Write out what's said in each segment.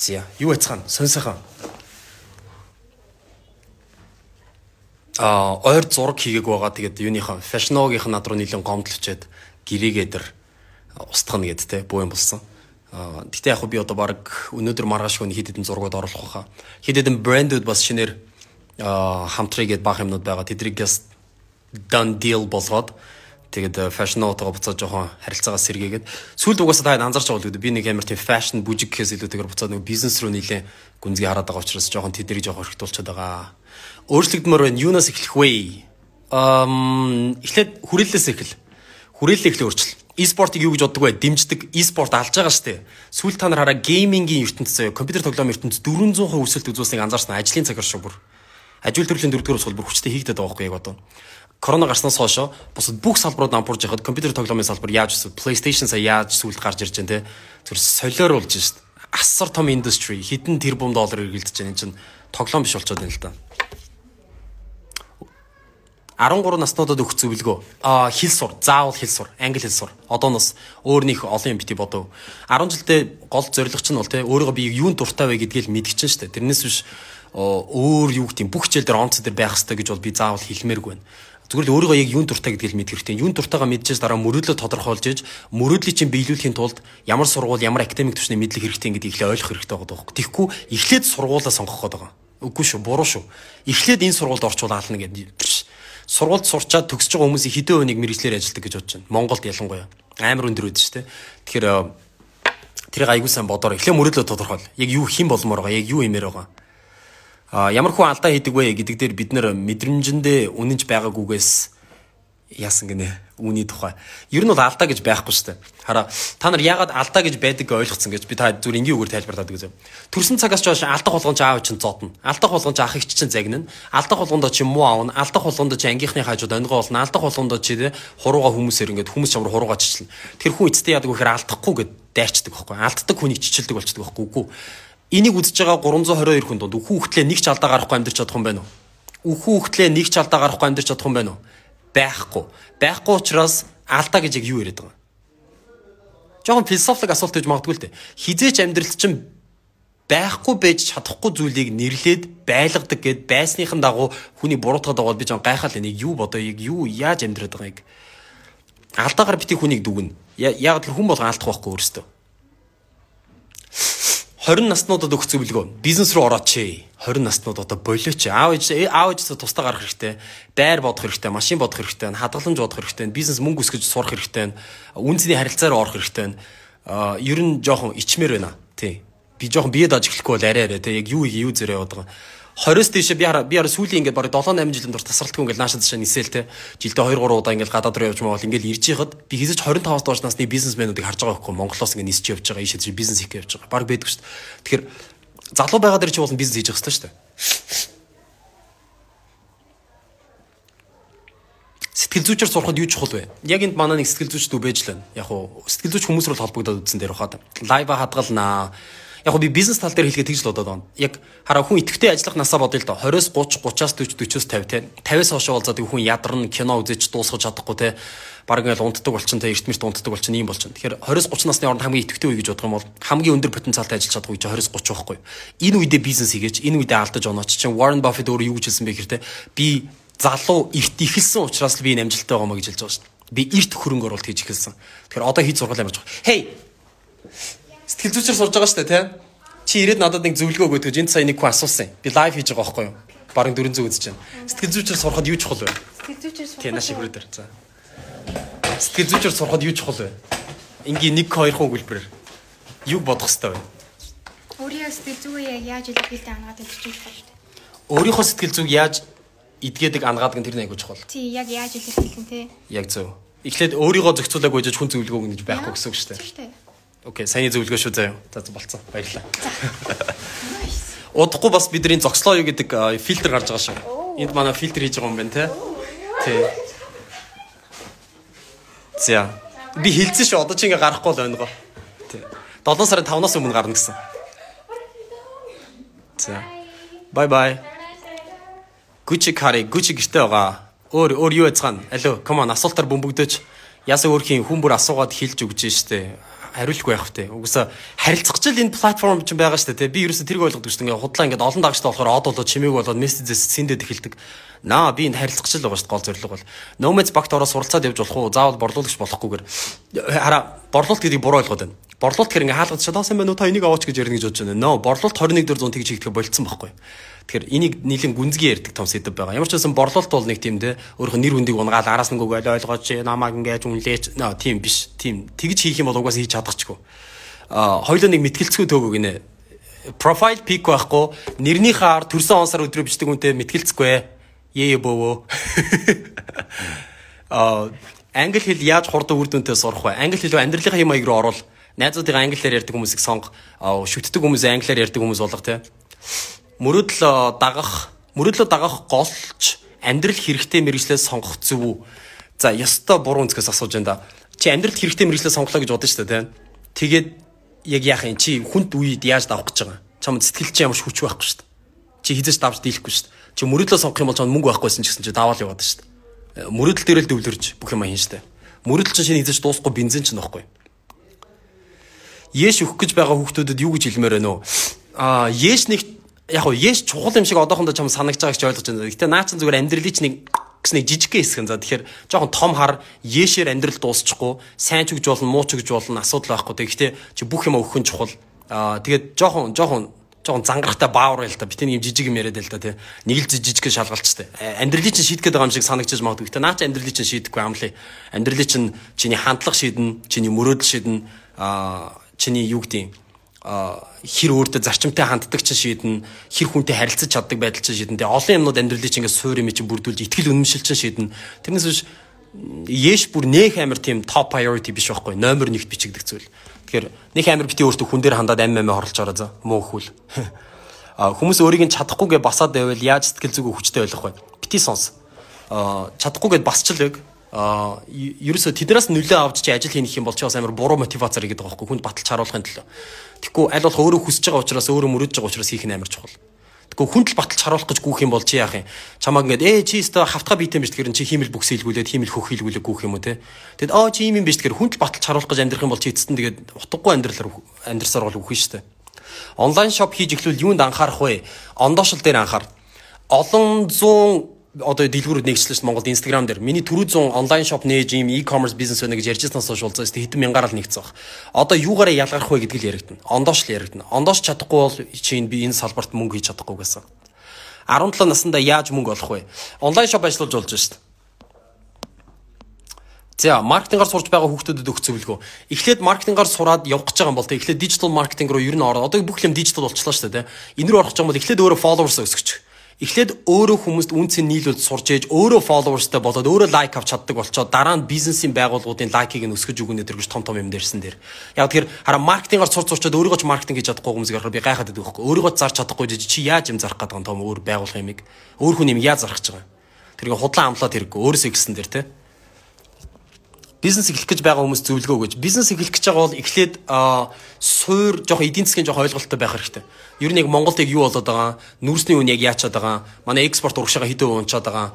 зя юу яцхан сонсохон а ойр зураг хийгээг байгаа тэгээд юуныхаа фэшногийнх нь над руу нэлээд гомдол өчөөд гэрээгээ дэр устгах нь гэд те буу юм болсон а гэтээ яг би одоо баг өнөөдөр маргааш хүний хэд хэдэн зургууд оруулах хаа хэд хэдэн брэндүүд бас шинээр хамтрыгээд баг юмнууд байгаа тэдрийг бас done deal болгоод Тэгээд фэшнотоо буцаад жоохон харилцаагаа сэргийгээд сүүлд угаасаа та анзаарч байгаа л үү би нэг амар тийм фэшн бүжиг гэхээс илүүтэйгээр буцаад нэг бизнес руу нীলээ гүнзгий хараад байгаа учраас жоохон тэдэрийг жоохон өргөтүүлчихэд байгаа. Өөрчлөгдмөр байна. Юунаас эхлэх вэ? Ам эхлээд хүрээллээс эхэл. Хүрээлэл эхлэх өөрчлөл. E-спортыг юу гэж боддог вэ? Дэмждэг e-спорт алж байгаа штэ. Сүүл та нар хараа геймингийн ертөнцийн э, компьютер тоглоомын ертөнцид 400% өсөлт үзүүлсэнийг анзаарсан ажлын цагаар шүү бүр. Ажил төрлийн дөрөвдүгээр бас бүр хүчтэй хийгдэт байгаа байхгүй яг одоо корона гарснаас хойш бусад бүх салбарууд ампуурж яхад компьютер тоглоомын салбар яаж өсөв PlayStation сая яаж сүүлд гарч ирж байна те зүр солиор болж шít асар том industry хэдэн тэрбум доллар эргэлдэж байна энэ чинь тоглоом биш болчиход байна л да 13 наснуудад өгөх зөвлөгөө а хэл сур заавал хэл сур англи хэл сур одоо нас өөрнийх олон юм бити бодов 10 жилдээ гол зорилго чинь бол те өөрийгөө би юунд дуртай вэ гэдгийг л мэдчихэж штэ тэрнээс биш өөр юу гэдэг бүх хичээл дээр онц дээр байх хэрэгтэй гэж бол би заавал хэлмээргүй байна Зүгээр л өөрийгөө яг юун дуртай гэдгийг мэдэх хэрэгтэй. Юун дуртайгаа мэдчихээс дараа мөрөөдлөө тодорхойлж ээж мөрөөдлийг чинь биелүүлэхийн тулд ямар сургууль, ямар академик түвшний мэдлэг хэрэгтэй гэдгийг эхлээ ойлгох хэрэгтэй байгаа даа. Тэгэхгүй эхлээд сургуулаа сонгох гээд байгаа. Үгүй шүү, буруу шүү. Эхлээд энэ сургуульд орчуул аална гэдэг. Сургуульд сурчаад төгсөж байгаа хүмүүсийн хэдэн өнийг мэрэгчлэр ажилдаг гэж бодож байна. Монголд ялангуяа амар өндөр үд шүү дээ. Тэгэхээр э, тэрийг аягүй сайн бодоор эхлээ мөрөөдлөө тодорхойл. Яг юу хэн болмоор байгаа, яг юу имээр байгаа ямар хүн алдаа хийдэг вэ гэдэг дээр бид нэр мэдрэмжэндээ үнэнч байгаагүйгээс яасан гинэ үүний тухай. Ер нь бол алдаа гэж байхгүй шүү дээ. Хараа та нар яагаад алдаа гэж байдаг ойлгоцсон гэж би та зүр энгийн үгээр тайлбарлаад үзье. Төрсэн цагаас ч хойш алдах болгонд аав чинь зодно. Алдах болгонд ахыг чинь загнана. Алдах болгонд чи муу аавна. Алдах болгонд чи ангийнхны хажууд онгоо болно. Алдах болгонд чи хурууга хүмүүсээр ингээд хүмүүс чамруу хурууга чичлэн. Тэр хүн эцтэй яадаг вэ гэхээр алдахгүй гэд дайрчдаг байхгүй. Алддаг хүнийг чичилдэг болчдаг байхгүй. Энийг үзэж байгаа 322 хүн дунд үхүү хөтлөө нэг ч алдаа гарахгүй амьдрч чадах юм байна уу? Үхүү хөтлөө нэг ч алдаа гарахгүй амьдрч чадах юм байна уу? Байхгүй. Байхгүй учраас алдаа гэж яг юу яриад байгаа юм? Жохон философик асуулт гэж магадгүй л дээ. Хизээч амьдралд чинь байхгүй байж чадахгүй зүйлийг нэрлээд байлгадаг гэд байсныхан дагуу хүний буруутгаад байгаа бол би жоон гайхаал энийг юу бодоо яг юу яаж амьдраад байгааг алдаагаар бити хүнийг дүгнэ. Яг л хүн болгон алдах байхгүй өөртөө. 20 наснуудад өгөх зөвлөгөө. Бизнес руу орооч ээ. 20 наснууд одоо болооч аав ээж э, аав ээжсээ тусдаа гарах хэрэгтэй байр бодох хэрэгтэй машин бодох хэрэгтэй хадгаламж бодох хэрэгтэй бизнес мөнгө үсгэж сурах хэрэгтэй үнцний харилцаар орох хэрэгтэй ер нь жоохон ичмээр байна тий би жоохон бие дааж эхлэхгүй бол арай арай тий яг юу юу зэрэг яваад байгаа 20-с дээш би хараа би хараа сүүлийн ингээд бараг 7 8 жилийн дор тасралтгүй ингээд наашаа цаашаа нисээл те. Жилдээ 2 3 удаа ингээд гадаад руу явж мавал ингээд ирж яхад би хэзээ ч 25-аас доош насны бизнесмэнүүдийг харж байгаа байхгүй Монголоос ингээд нисч явж байгаа, ийшээ тийш бизнес хийх явж байгаа. Бараг байдаг шүү дээ. Тэгэхээр залуу байгаа дээр чи бол бизнес хийж явах хэрэгтэй шүү дээ. Сэтгэл зүйчээр сурахад юу чухал вэ? Яг энд манай нэг сэтгэл зүйч дүү байж лэн. Яг уу сэтгэл зүйч хүмүүс рүү холбогдоод үзсэн дээр хаад. Лайва хадгалнаа яг би бизнес тал дээр хэлгээд тэгж л бодоод байна. Яг хараа хүн идэвхтэй ажиллах насаа бодъё л доо. 20-с 30, 30-аас 40, 40-оос 50 те. 50-аас хойш болзаад хүн ядарна, кино үзэж дуусгаж чадахгүй те. Бараг ингээл унтдаг болчин те, эртмэрт унтдаг болчин ийм болчин. Тэгэхээр 20-с 30 насны хооронд хамгийн идэвхтэй үе гэж бодох юм бол хамгийн өндөр потенциалтай ажиллаж чадах үе чинь 20-с 30 байхгүй юу? Энэ үедээ бизнес хийгээч, энэ үедээ алдаж онооч чинь Warren Buffett өөрөө юу гэж хэлсэн бэ гэхээр те. Би залуу эрт ихэлсэн учраас л би энэ амжилттай байгаа мó гэж хэлж байгаа шүү дээ. Би эрт хөрөнгө оруулалт хийж эхэлсэн. Тэгэхээр одоо хийж сургал амарч байгаа. Hey Сэтгэл зүйчээр сурж байгаа шүү дээ, тий? Чи ирээд надад нэг зөвлөгөө өгөөд гэж энд сая нэг хүн асуусан. Би лайв хийж байгаа байхгүй юу? Бараг 400 үзэж байна. Сэтгэл зүйчээр сурахад юу чухал вэ? Сэтгэл зүйчээр сурах. Тий, нааш хурд дээр. За. Сэтгэл зүйчээр сурахад юу чухал вэ? Ингийн 1 2 хуулбараар юг бодох хэрэгтэй вэ? Өөрийнхөө сэтгэл зүйг яаж илэрхийлдэг ангаад илэрхийлж болно шүү дээ. Өөрийнхөө сэтгэл зүйг яаж идгээдэг ангаадаг нь тэр нэг айгуу чухал. Тий, яг яаж илэрхийлэн те. Яг зөв. Эхлээд өөрийгөө зохицуулаагүй жиж хүн зөвлөгөө өгнө гэж байхгүй гэсэн үг шүү дээ. Шүү дээ. Окей, саяны зөвлөгөө шүү заяа. За болцсон. Баярлалаа. Удахгүй бас бидний зогслоо юу гэдэг фильтр гарч байгаа шүү. Энд манай фильтр хийж байгаа юм байна те. Тий. За. Би хилцэн шүү. Одоо чи ингээ гарахгүй л байна гоо. Тий. 7 сарын 5-наас өмнө гарна гэсэн. За. Бай бай. Гүчи кари, гүчи гэртээ байгаа. Өөр өөр юу яцгаана? Алло, come on, асуултаар бөмбөгдөөч. Ясаа өөрхийн хүн бүр асуугаад хэлж өгч дээ штэ хариулахгүй байх хөтэй. Угсаа харилцах жил энэ платформ чинь байгаа шүү дээ. Би ерөөсө тэрийг ойлгодог шүү дээ. Ингээ худлаа ингээ олон дагчтай болохоор од болоод чимээг болоод мессежээс сэндэд эхэлдэг. Наа би энэ харилцах жил байгаа шүү дээ. Гол зорилго бол Nomads багт ороо суралцаад явж болох уу? Заавал борлуулагч болохгүйгээр хараа борлуулалт гэдэг буруу ойлгоод байна. Борлуулалт гэхээр ингээ хаалгад шалаасан байна уу? Та энийг аваач гэж ярина гэж бодож байна. No, борлуулалт 21 дэх 100 тэгж хийгдэх болцсон байхгүй. Тэгэхээр энийг нийлэн гүнзгий ярьдаг том сэдв байгаа. Ямар ч байсан борлуулалт бол нэг тийм дээ өөрөх нэр үндийг унгаал араас нь гүгэл ойлгооч намааг ингэж үнлээч нөө тийм биш. Тийм тэгж хийх юм бол угаасаа хийж чадахгүй. Аа хоёлоо нэг мэтгэлцгүй төөгөө гинэ. Профайл пик байхгүй нэрнийхээ ар төрсөн онсаар өдрөө бичдэг үнтэй мэтгэлцгүй. Ее бөвөө. Аа англи хэл яаж хурдан үр дүнтэй сурах вэ? Англи хэл амьдралынхаа хэм маяг руу оруул. Найзуудын англиар ярьдаг хүмүүсийг сонго. Шүтдэг хүмүүс англиар ярьдаг хүмүүс болго те мөрөдл дагах мөрөдлөө дагах голч амьдрал хэрэгтэй мэрэгчлээ сонгох зүв үү? За ёстой буруу үнцгээс асууж байна да. Чи амьдрал хэрэгтэй мэрэгчлээ сонглоо гэж бодсон шүү дээ, тийм. Тэгээд яг яах юм? Чи хүнд үед яаж давах гэж байгаа юм? Чамд сэтгэл чи ямарч хүч байхгүй шүү дээ. Чи хизэж давж дийлэхгүй шүү дээ. Чи мөрөдлөө сонгох юм бол чамд мөнгө байхгүйсэн ч гэсэн чи даваал яваад шүү дээ. Э, мөрөдөл дээр л төвлөрч бүх юм хийн шүү дээ. Мөрөдөл чинь шинэ хизэж дуусахгүй бензин чинь байхгүй. Яэш өгөх гэж байгаа хүүхдүүдэд юу гэж хэлмээр байна вэ? Аа, яэш нэг яг уу яш чухал юм шиг одоохондоо ч юм санагч байгаа гэж ойлгож байна. Гэтэ наа чин зүгээр амьдралыг чи нэг гэс нэг жижиг хэсэг за тэгэхээр жоохон том хар яшээр амьдрал дуусчихгүй сайн ч гэж болно муу ч гэж болно асуудал байхгүй. Тэгэхдээ чи бүх юм өгөх нь чухал. Аа тэгээд жоохон жоохон жоохон зангарахтай баавар байл та. Би тэний юм жижиг юм яриад байл та тий. Нэг л жижиг гэж шалгалцтай. Э, амьдралыг чинь шийдэх гэдэг юм шиг санагчиж магадгүй. Гэтэ наа чи амьдралыг чинь шийдэхгүй амлаа. Амьдралыг чинь чиний хандлага шийднэ, чиний мөрөөдөл шийднэ, аа чиний юу гэдэг юм хэр өөртөө зарчимтай ханддаг ч шийднэ хэр хүнтэй харилцаж чаддаг байдал ч шийднэ тэгээ олон юмнууд амьдралыг чинь ингээд суур юм чинь бүрдүүлж ихтгэл үнэмшил чинь шийднэ тэрнээс биш Яш бүр нэх амир тийм топ priority биш байхгүй номер 1-т бичигдэх зүйл. Тэгэхээр нэх амир бити өөртөө хүн дээр хандаад амь амь хорлож ороо заа. Муу хөл. Хүмүүс өөрийг нь чадахгүйгээ басаад байвал яаж сэтгэл зүг өвчтэй болох вэ? Бити сонс. Чадахгүйгээд басчлаг а ерөөсө тэднээс нөлөө авч чи ажил хийх юм бол чи бас амар буруу мотивацаар игээд байгаа байхгүй хүнд баталж харуулахын төлөө. Тэгэхгүй аль болох өөрөө хүсэж байгаа учраас өөрөө мөрөдж байгаа учраас хийх нь амар чухал. Тэгэхгүй хүн л баталж харуулах гэж гүөх юм бол чи яах юм? Чамааг ингээд ээ чи өстө хавтга бийтэй юм биш тэгэхээр чи хиймэл бүкс хийлгүүлээд хиймэл хөх хийлгүүлээ гүөх юм уу те. Тэгэд оо чи ийм юм биш тэгэхээр хүн л баталж харуулах гэж амьдрах юм бол чи эцэст нь тэгээд утгагүй амьдралаар амьдарсаар бол үхэн штэ. Онлайн шоп хийж эхлүүл юунд анхаарах вэ? Ондоошил дээр анхаар. Олон зуун одоо дэлгүүрүүд нэгжлээ шүү дээ Монголд Instagram дээр. Миний түрүү 100 онлайн shop нээж ийм e-commerce бизнес байна гэж ярьжсанаас хойш уулзаа шүү дээ хэдэн мянгаар л нэгцсэн баг. Одоо юугаараа ялгарх вэ гэдгийг л яригдана. Ондоош л яригдана. Ондоош чадахгүй бол чинь би энэ салбарт мөнгө хийж чадахгүй гэсэн. 17 наснда яаж мөнгө олох вэ? Онлайн shop ажиллаж болж байна шүү дээ. За маркетингаар сурч байгаа хүүхдүүдэд өгөх зөвлөгөө. Эхлээд маркетингаар сураад явах гэж байгаа юм бол тэ эхлээд дижитал маркетинг руу ер нь ороо. Одоо бүх юм дижитал болчихлоо шүү дээ. Энэ рүү орох гэж юм бол эхлээд өөрөө followers өсгөх эхлээд өөрөө хүмүүст үн цэн нийлүүлж сурж ээж өөрөө followersтай болоод өөрөө лайк авч чаддаг болчоод дараа нь бизнесийн байгууллагуудын лайкийг нь өсгөж өгнө гэдэг ч том том юм дээрсэн дээр. Яг тэгэхээр хараа маркетингаар сурч сурчаад өөрийгөө ч маркетинг хийж чадахгүй хүмүүс гэхээр би гайхаад байдаг байхгүй. Өөрийгөө зарж чадахгүй жижиг чи яаж юм зарах гэдэг том өөр байгуулах юм ийм өөр хүн юм яаж зарах гэж байгаа. Тэр ингээ худлаа амлаад хэрэггүй өөрөөсөө гэсэн дээр те бизнес эхлэх гэж байгаа хүмүүс зөвлөгөө өгөөч. Бизнес эхлэх гэж байгаа бол эхлээд суур жоох эдийн засгийн жоох ойлголттой байх хэрэгтэй. Ер нь яг Монголд яг юу болоод байгаа, нүүрсний үн яг яачаад байгаа, манай экспорт урагшаага хэдэн унчаад байгаа,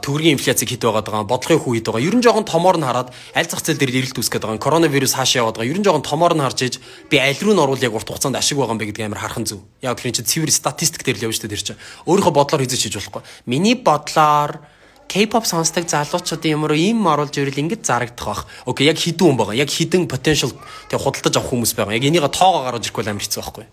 төгрөгийн инфляцийг хэд байгаад байгаа, бодлогын хүү хэд байгаа. Ер нь жоон томоор нь хараад аль зах зээл дээр ирэлт үүсгэж байгаа, коронавирус хаашаа яваад байгаа. Ер нь жоон томоор нь харж иж би аль руу нь орвол яг урт хугацаанд ашиг байгаа юм бэ гэдэг амар харах нь зөв. Яг тэр чинь цэвэр статистик дээр л явж штэ тэр чинь. Өөрийнхөө бодлоор хийж хийж болохгүй. Миний бодлоор K-pop сонсдог залуучуудын юмруу ийм оруулж ирэл ингэж зарагдах бах. Окей, яг хідэн хүн байгаа. Яг хідэн potential тэг худалдаж авах хүмүүс байгаа. Яг энийг тоогоо гаргаж ирэхгүй л амар хэцүү байхгүй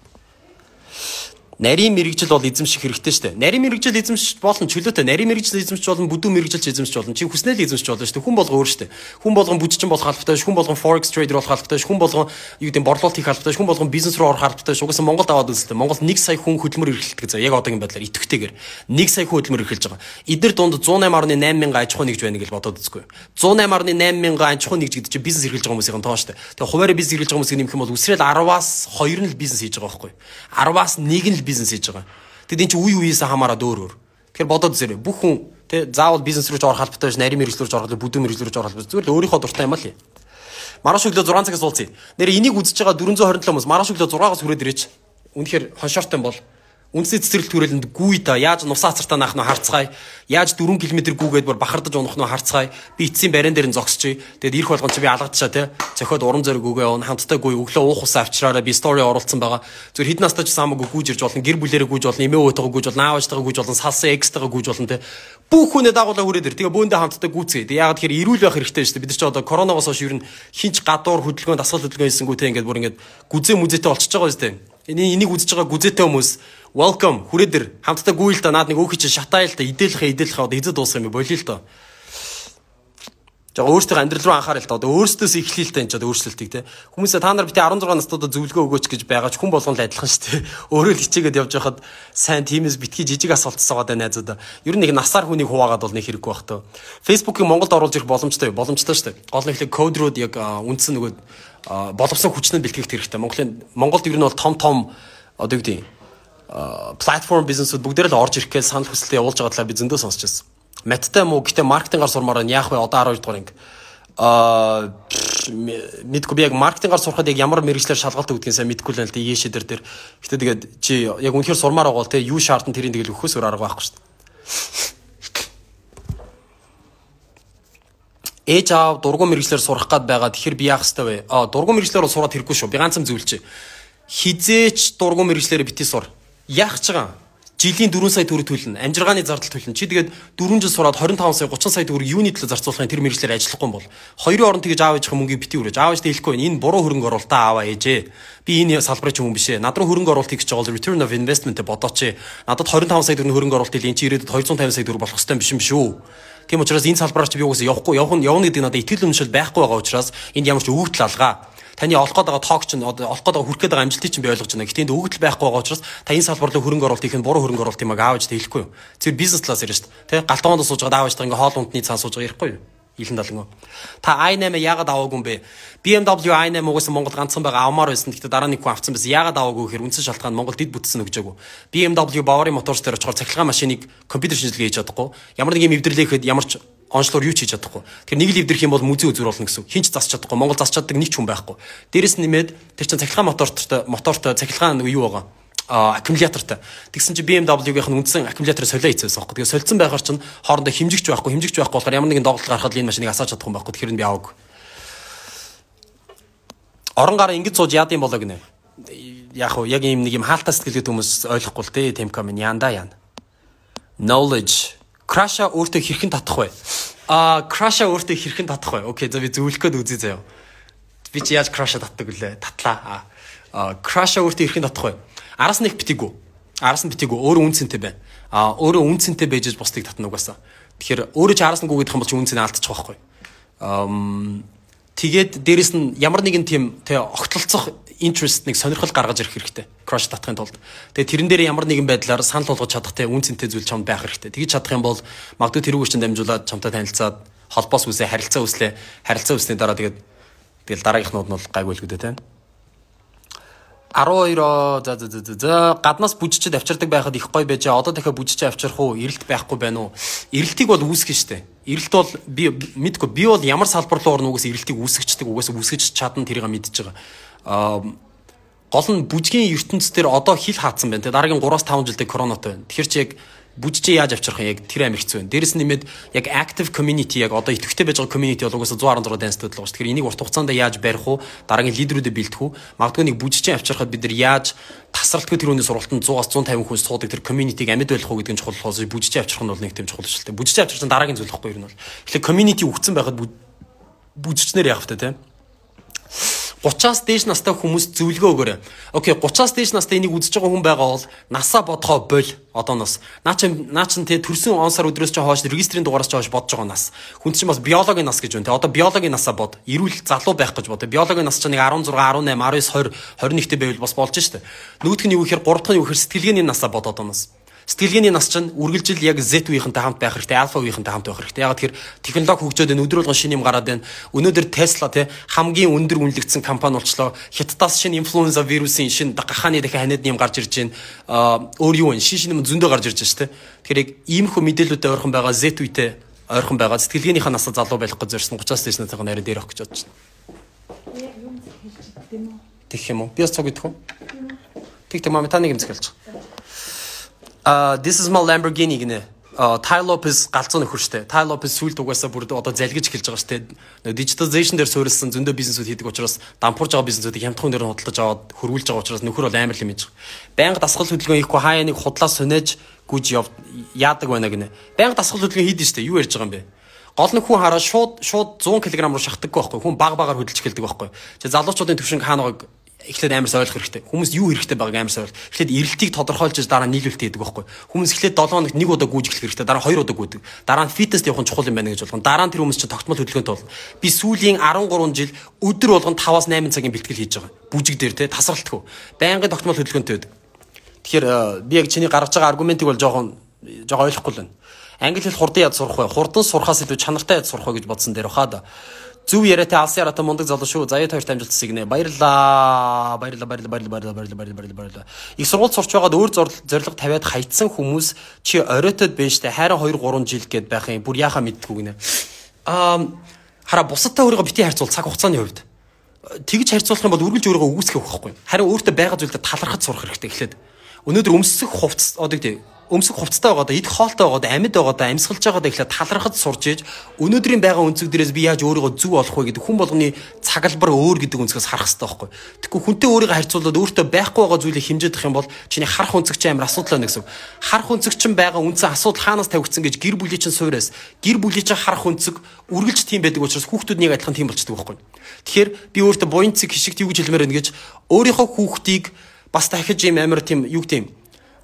нарийн мэрэгжил бол эзэмших хэрэгтэй шүү дээ. Нарийн мэрэгжил эзэмших болон чөлөөтэй нарийн мэрэгжил эзэмших болон бүдүүн мэрэгжилч эзэмших болон чи хүснэл эзэмших болно шүү дээ. Хүн болгон өөр шүү дээ. Хүн болгон бүжчин болох албатай ш, хүн болгон forex trader болох албатай ш, хүн болгон юу гэдэг нь борлуулалт хийх албатай ш, хүн болгон бизнес руу орох албатай ш. Угаасаа Монголд аваад үзтээ. Монгол 1 сая хүн хөдөлмөр эрхлэлдэг заа яг одоогийн байдлаар итгэвтэйгээр 1 сая хүн хөдөлмөр эрхэлж байгаа. Эдгээр дунд 108.8 мянган аж ахуй нэгж байна гэж бодоод үзгүй. 108.8 мянган аж ахуй нэгж гэдэг чинь бизнес эрхэлж байгаа хүмүүсийн тоо шүү дээ. Тэгээ хуваарь бизнес эрхэлж байгаа хүмүүсийн нэмэх юм бол үсрээл 10-аас 2 нь л бизнес хийж байгаа байхгүй. 10-аас 1 нь л бизнес хийж байгаа. Тэгэд эн чинь үе үеээс хамаарат өөр өөр. Тэгэхээр бодоод зэрэг бүх хүн тий заавал бизнес рүү ч орох албатай биш, нарийн мэрэгчлэр ч орох, бүдүүн мэрэгчлэр ч орох албатай. Зүгээр л өөрийнхөө дуртай юм аа л. Мараш өглөө 6 цагаас уулзъя. Нэр энийг үзэж байгаа 427 хүмүүс мараш өглөө 6-аас хүрээд ирээч. Үнэхээр хоншоортой юм бол Үндсээ цэцэрлэг төрөлөнд гүйд яаж нусаа цартаа наах нь харцгаая. Яаж 4 км гүгээд бүр бахардаж унах нь харцгаая. Би эцсийн барин дээр нь зогсчихъя. Тэгэд ирэх болгон чи би алгадчаа те. Цохиод урам зориг өгөө. Он хамттай гуй өглөө уух усаа авчираараа би стори оруулсан байгаа. Зүр хід настаа ч самаагүй гүйж ирж болно. Гэр бүлээрээ гүйж болно. Эмээ өвдөөгөө гүйж болно. Аавчтайгаа гүйж болно. Салсан экстрагаа гүйж болно те. Бүх хүнээ дагуулаа хүрээд ир. Тэгээ бөөндөө хамттай гүйцгээ. Тэг яагаад тэгэхээр ирүүл байх хэрэгтэй шүү дээ. Бид нар ч одоо коронавигоос хойш ер нь хинч гадуур хөдөлгөөн дасгал хөдөлгөөн хийсэнгүүтэй ингээд бүр ингээд гүзээ мүзээтэй болчихж байгаа шүү дээ. Энийг үзэж байгаа гүзээтэй хүмүүс welcome хүрээд ир хамтдаа гүйл та наад нэг өөхий чинь шатаа л та идэлхэ идэлхэ одоо эзэд дуусах юм болий л та жоо өөртөө амьдрал руу анхаарал та одоо өөртөөс эхлэе л та энэ ч одоо өөрчлөлтийг те хүмүүсээ та нар бити 16 настуудаа зөвлөгөө өгөөч гэж байгаа ч хүн болгон л адилхан шүү дээ өөрөө л хичээгээд явж байхад сайн тиймээс битгий жижиг асуулт асуугаад байна найзуудаа ер нь нэг насаар хүнийг хуваагаад бол нэг хэрэггүй бах тоо фейсбуукийг Монголд оруулж ирэх боломжтой боломжтой шүү дээ гол нь ихлэ код руу яг үндсэн нөгөө боловсон хүчнээ бэлтгэх хэрэгтэй Монголын Монголд ер нь бол том том одоо юу гэдэг Э, платформ бизнесүүд бүгдээр л орж ирэх гээд санал хүсэлтээ явуулж байгаа талаар би зөндөө сонсч байсан. Маттай муу гэтээ маркетингаар сурмаар байна. Яах вэ? Одоо 12 дугаар анги. Аа э, мэдгүй би яг маркетингаар сурахад яг ямар мэрэгчлэр шалгалт өгдгийг сайн мэдгүй л байна л дээ. Ийшээ дээр дээр. Гэтэ тэгээд чи яг үнэхээр сурмаар байгаа бол те юу шаардсан тэрийг тэгэл өгөхөөс өөр арга байхгүй шүү дээ. Ээж аав дургуун мэрэгчлэр сурах гээд байгаа. Тэгэхээр би яах хэвэ? Аа дургуун мэрэгчлэр сураад хэрэггүй шүү. Би ганцхан зөвлөж. Хизээч дургуун мэрэгчлэрээ бити сур яах ч байгаа жилийн 4 сая төгрөг төлнө. Амжиргааны зардал төлнө. Чи тэгээд 4 жил сураад 25 сая 30 сая төгрөг юуны төлөө зарцуулахын тэр мэрэгчлэр ажиллахгүй юм бол хоёрын оронд тэгэж аав ээжийн мөнгөийг бити өрөөж аав ээжтэй хэлэхгүй энэ буруу хөрөнгө оруулалтаа ааваа ээжээ. Би энэ салбарын ч хүн биш ээ. Над руу хөрөнгө оруулалт хийж байгаа бол return of investment бодооч ээ. Надад 25 сая төгрөг хөрөнгө оруулалт хийлээ. Энд чи ирээдүйд 250 сая төгрөг болох хэвээр биш юм биш үү? Тийм учраас энэ салбараар чи би угсаа явахгүй явах нь явна гэдэг надад итгэл үнэмшил байхгүй байгаа учраас энд ямар ч өвөгдөл алгаа таны олох гээд байгаа тоог чинь олох гээд байгаа хүрх гээд байгаа амжилтыг чинь би ойлгож байна. Гэхдээ энд өгөгдөл байхгүй байгаа учраас та энэ салбар руу хөрөнгө оруулалт хийх нь буруу хөрөнгө оруулалт юм аа аавч хэлэхгүй юу. Цэр бизнес талаас ярьж шүү дээ. Тэ галтгоонд сууж байгаа аавч та ингээ хоол ундны цаан сууж байгаа ярихгүй юу? Илэн далангөө. Та i8 яагаад аваагүй юм бэ? BMW i8 угаасаа Монгол ганцхан байгаа авмаар байсан. Гэхдээ дараа нэг хүн авцсан байсан. Яагаад аваагүй гэхээр үндсэн шалтгаан нь Монгол дид бүтсэн өгчөөгүй. BMW Bаварын моторс дээр очихоор цахилгаан машиныг компьютер шинжилгээ хийж чадахгүй. Ямар нэг юм эвдэрлээ гэхэд ямар ч онцлоор юу ч хийж чадахгүй. Тэгэхээр нэг л эвдэрх юм бол музей үзүр болно гэсэн. Хинч засч чадахгүй. Монгол засч чаддаг нэг ч хүн байхгүй. Дээрэс нэмээд тэр чинь цахилгаан мотортой мотортой цахилгаан нэг юу байгаа аккумулятортай. Тэгсэн чинь BMW-гийнх нь үндсэн аккумулятор солио хийчихсэн байхгүй. Тэгээ солилцсон байгаар чинь хоорондоо хэмжигч байхгүй, хэмжигч байхгүй болохоор ямар нэгэн доголдол гаргахад энэ машиныг асааж чадахгүй байхгүй. Тэгэхээр би аваагүй. Орон гараа ингэж сууж яад юм болоо гинэ. Яг уу яг ийм нэг юм хаалтаа сэтгэл гэдэг хүмүүс ойлгохгүй л дээ. Темка минь яанда яана. Knowledge Краша өөртөө хэрхэн татах вэ? Аа, краша өөртөө хэрхэн татах вэ? Окей, за би зөвлөх гээд үзье заяа. Би чи яаж краша татдаг вүлээ? Татлаа. Аа, краша өөртөө хэрхэн татах вэ? Араас нь их битэгүү. Араас нь битэгүү. Өөрөө үнцэнтэй байна. Аа, өөрөө үнцэнтэй байж бусдыг татна угаасаа. Тэгэхээр өөрөө ч араас нь гүгэх юм бол чи үнцэнээ алдчих واخхой. Ам тэгээд дээрэс нь ямар нэгэн тийм тэ огтлолцох interest нэг сонирхол гаргаж ирэх хэрэгтэй. Crush татахын тулд. Тэгээ тэрэн дээр ямар нэгэн байдлаар санал болгож чадахтай үн цэнтэй зүйл чамд байх хэрэгтэй. Тэгж чадах юм бол магадгүй тэр үгчэнд дамжуулаад чамтай танилцаад холбоос үсээ харилцаа үслээ. Харилцаа үсний дараа тэгээд тэгэл дараагийнхнууд нь бол гайгүй л гэдэг тийм. 12 за за за за гаднаас бүжиж авчирдаг байхад их гой байж одоо дахиад бүжиж авчрах уу эрэлт байхгүй байна уу эрэлтийг бол үүсгэн штэ эрэлт бол би мэдгүй би бол ямар салбар руу орно уу гэсэн эрэлтийг үүсгэждэг угаасаа үүсгэж чадна тэрийг мэдчихэж байгаа гол нь бүжгийн ертөнцийн дээр одоо хил хаацсан байна. Тэгээ дараагийн 3-5 жилдээ коронатой байна. Тэгэхэр чи яг бүжиж яаж авчрах яг тэр амир хэцүү байна. Дээрэс нь нэмээд яг active community яг одоо идэвхтэй байж байгаа community бол угаасаа 116 dance төдөл байгаа шүү. Тэгэхээр энийг урт хугацаанд яаж барих уу? Дараагийн лидерүүдэд бэлдэх үү? Магадгүй нэг бүжиж авчрахад бид нар яаж тасралтгүй тэр үнийн сургалтанд 100-аас 150 хүн суудаг тэр community-г амьд байлгах уу гэдэг нь чухал болохоос бүжиж авчрах нь бол нэг тийм чухал шилтэй. Бүжиж авчрах нь дараагийн зүйл واخгүй юу? Тэгэхээр community өгцөн байхад бүжижнэр яах вэ те? 30-аас дээш настай хүмүүс зөвлөгөөгөөрэй. Окей, 30-аас дээш настай энийг үзэж байгаа хүн байгаа бол насаа бодохоо боль. Одоо нас. Наа чи наа чи тэ төрсөн он сар өдрөөс чи хойш регистрийн дугаараас чи хойш бодож байгаа нас. Хүн чинь бас биологийн нас гэж байна тэ. Одоо биологийн насаа бод. Ирүүл залуу байх гэж бод. Биологийн нас чинь нэг 16, 18, 19, 20, 21-т байвал бас болж штэ. Нүүдх нь юу гэхээр 3 дахь нь юу гэхээр сэтгэлгээний насаа бодоод онос. Сэтгэлгээний нас чинь үргэлжил яг Z үеийнхэнтэй хамт байх хэрэгтэй, Alpha үеийнхэнтэй хамт байх хэрэгтэй. Яг тэр технологи хөгжөөд энэ өдөр болгон шинэ юм гараад байна. Өнөөдөр Tesla тий хамгийн өндөр үнэлэгдсэн компани болчлоо. Хятадаас шинэ инфлюенза вирусын шинэ гахааны дахин ханиад юм гарч ирж байна. Аа э, өөр юу вэ? Шинэ шинэ юм зөндөө гарч ирж байна шүү дээ. Тэгэхээр яг иймэрхүү мэдээлэлтэй ойрхон байгаа Z үетэй ойрхон байгаа сэтгэлгээнийхээ насаа залуу байх гэж зорьсон 30-аас дээш насны нарийн дээр өгөх гэж бодож байна. Тэгэх юм уу? Би бас цаг идэх үү? Тэг тэг мамитаныг имзэглэж байгаа uh this is my Lamborghini гинэ. Тай Лопес галзуу нөхөр штэ. Тай Лопес сүйд угаасаа бүр одоо залгиж эхэлж байгаа штэ. Digitalization дээр суурилсан зөндөө бизнесүүд хийдэг учраас дампуурж байгаа бизнесүүдийг хямдхан дээр нь худалдаж аваад хөрвүүлж байгаа учраас нөхөр бол амар юм иж. Байнга дасгал хөдөлгөөн хийхгүй хаяа нэг худлаас сунаж гүж яадаг байна гинэ. Байнга дасгал хөдөлгөөн хийдэж штэ. Юу ярьж байгаа юм бэ? гол нь хүн хараа шууд шууд 100 кг руу шахдаггүй байхгүй хүн баг багаар хөдөлж эхэлдэг байхгүй. Тэгээ залуучуудын төвшинг хаанагаг эхлээд амарс ойлгох хэрэгтэй. Хүмүүс юу хэрэгтэй байгааг амарс ойлгох. Эхлээд эрэлтийг тодорхойлж дараа нийлүүлэлт хийдэг байхгүй. Хүмүүс эхлээд 7 хоног 1 удаа гүйжгэлэх хэрэгтэй. Дараа 2 удаа гүйдэг. Дараа нь фитнест явах нь чухал юм байна гэж болгоно. Дараа нь тэр хүмүүс чинь тогтмол хөдөлгөөнт болно. Би сүүлийн 13 жил өдөр болгон 5-аас 8 цагийн бэлтгэл хийж байгаа. Бүжиг дээр те тасралтгүй. Байнгын тогтмол хөдөлгөөнт байдаг. Тэгэхээр э, би яг чиний гаргаж байгаа аргументиг бол жоохон жоохон ойлгохгүй л байна. Англи хэл хурдан яд сурах бай. Хурдан сурахаас илүү чанартай яд сурах гэж бодсон дээр баха да. Зөв яриатай алсын яраатай мундаг залуу шүү. Заяат хоёр тамжилтсыг нэ. Баярлаа. Баярлаа, баярлаа, баярлаа, баярлаа, баярлаа, баярлаа, баярлаа. Их сургууль сурч байгаад өөр зориг тавиад хайцсан хүмүүс чи оройтод байж тээ хайраа 2 3 жил гээд байх юм. Бүр яхаа мэдтгүй гинэ. Аа хараа бусадтай өөрийгөө бити харьцуул цаг хугацааны хувьд. Тэгж харьцуулах юм бол үргэлж өөрийгөө үгүйсгэх байхгүй. Харин өөртөө байгаа зүйлдээ талархаж сурах хэрэгтэй эхлээд. Өнөөдөр өмсөх хувцс одоо гэдэг өмсөх хувцастай байгаад идэх хоолтой байгаад амьд байгаад амьсгалж байгаадаа ихлэ талрахад сурж ийж өнөөдрийн байгаа өнцөг дээрээс би яаж өөрийгөө зөв олох вэ гэдэг хүн болгоны цагалбар өөр гэдэг өнцгөөс харах хэрэгтэй байхгүй. Тэгэхгүй хүнтэй өөрийгөө харьцуулаад өөртөө байхгүй байгаа зүйлийг хэмжиж дах юм бол чиний харах өнцөг чинь амар асуудал байна гэсэн. Харах өнцөг чинь байгаа үндсэн асуудал хаанаас тавигдсан гэж гэр бүлийн чинь суураас гэр бүлийн чинь харах өнцөг үргэлж тийм байдаг учраас хүүхдүүд нэг адилхан тийм болчихдог байхгүй. Тэгэхээр би өөртөө буян цэг хишигт юу гэж хэлмээр байна гэж өөрийнхөө хүүхдийг бас дахиж юм амар тийм юу гэдэм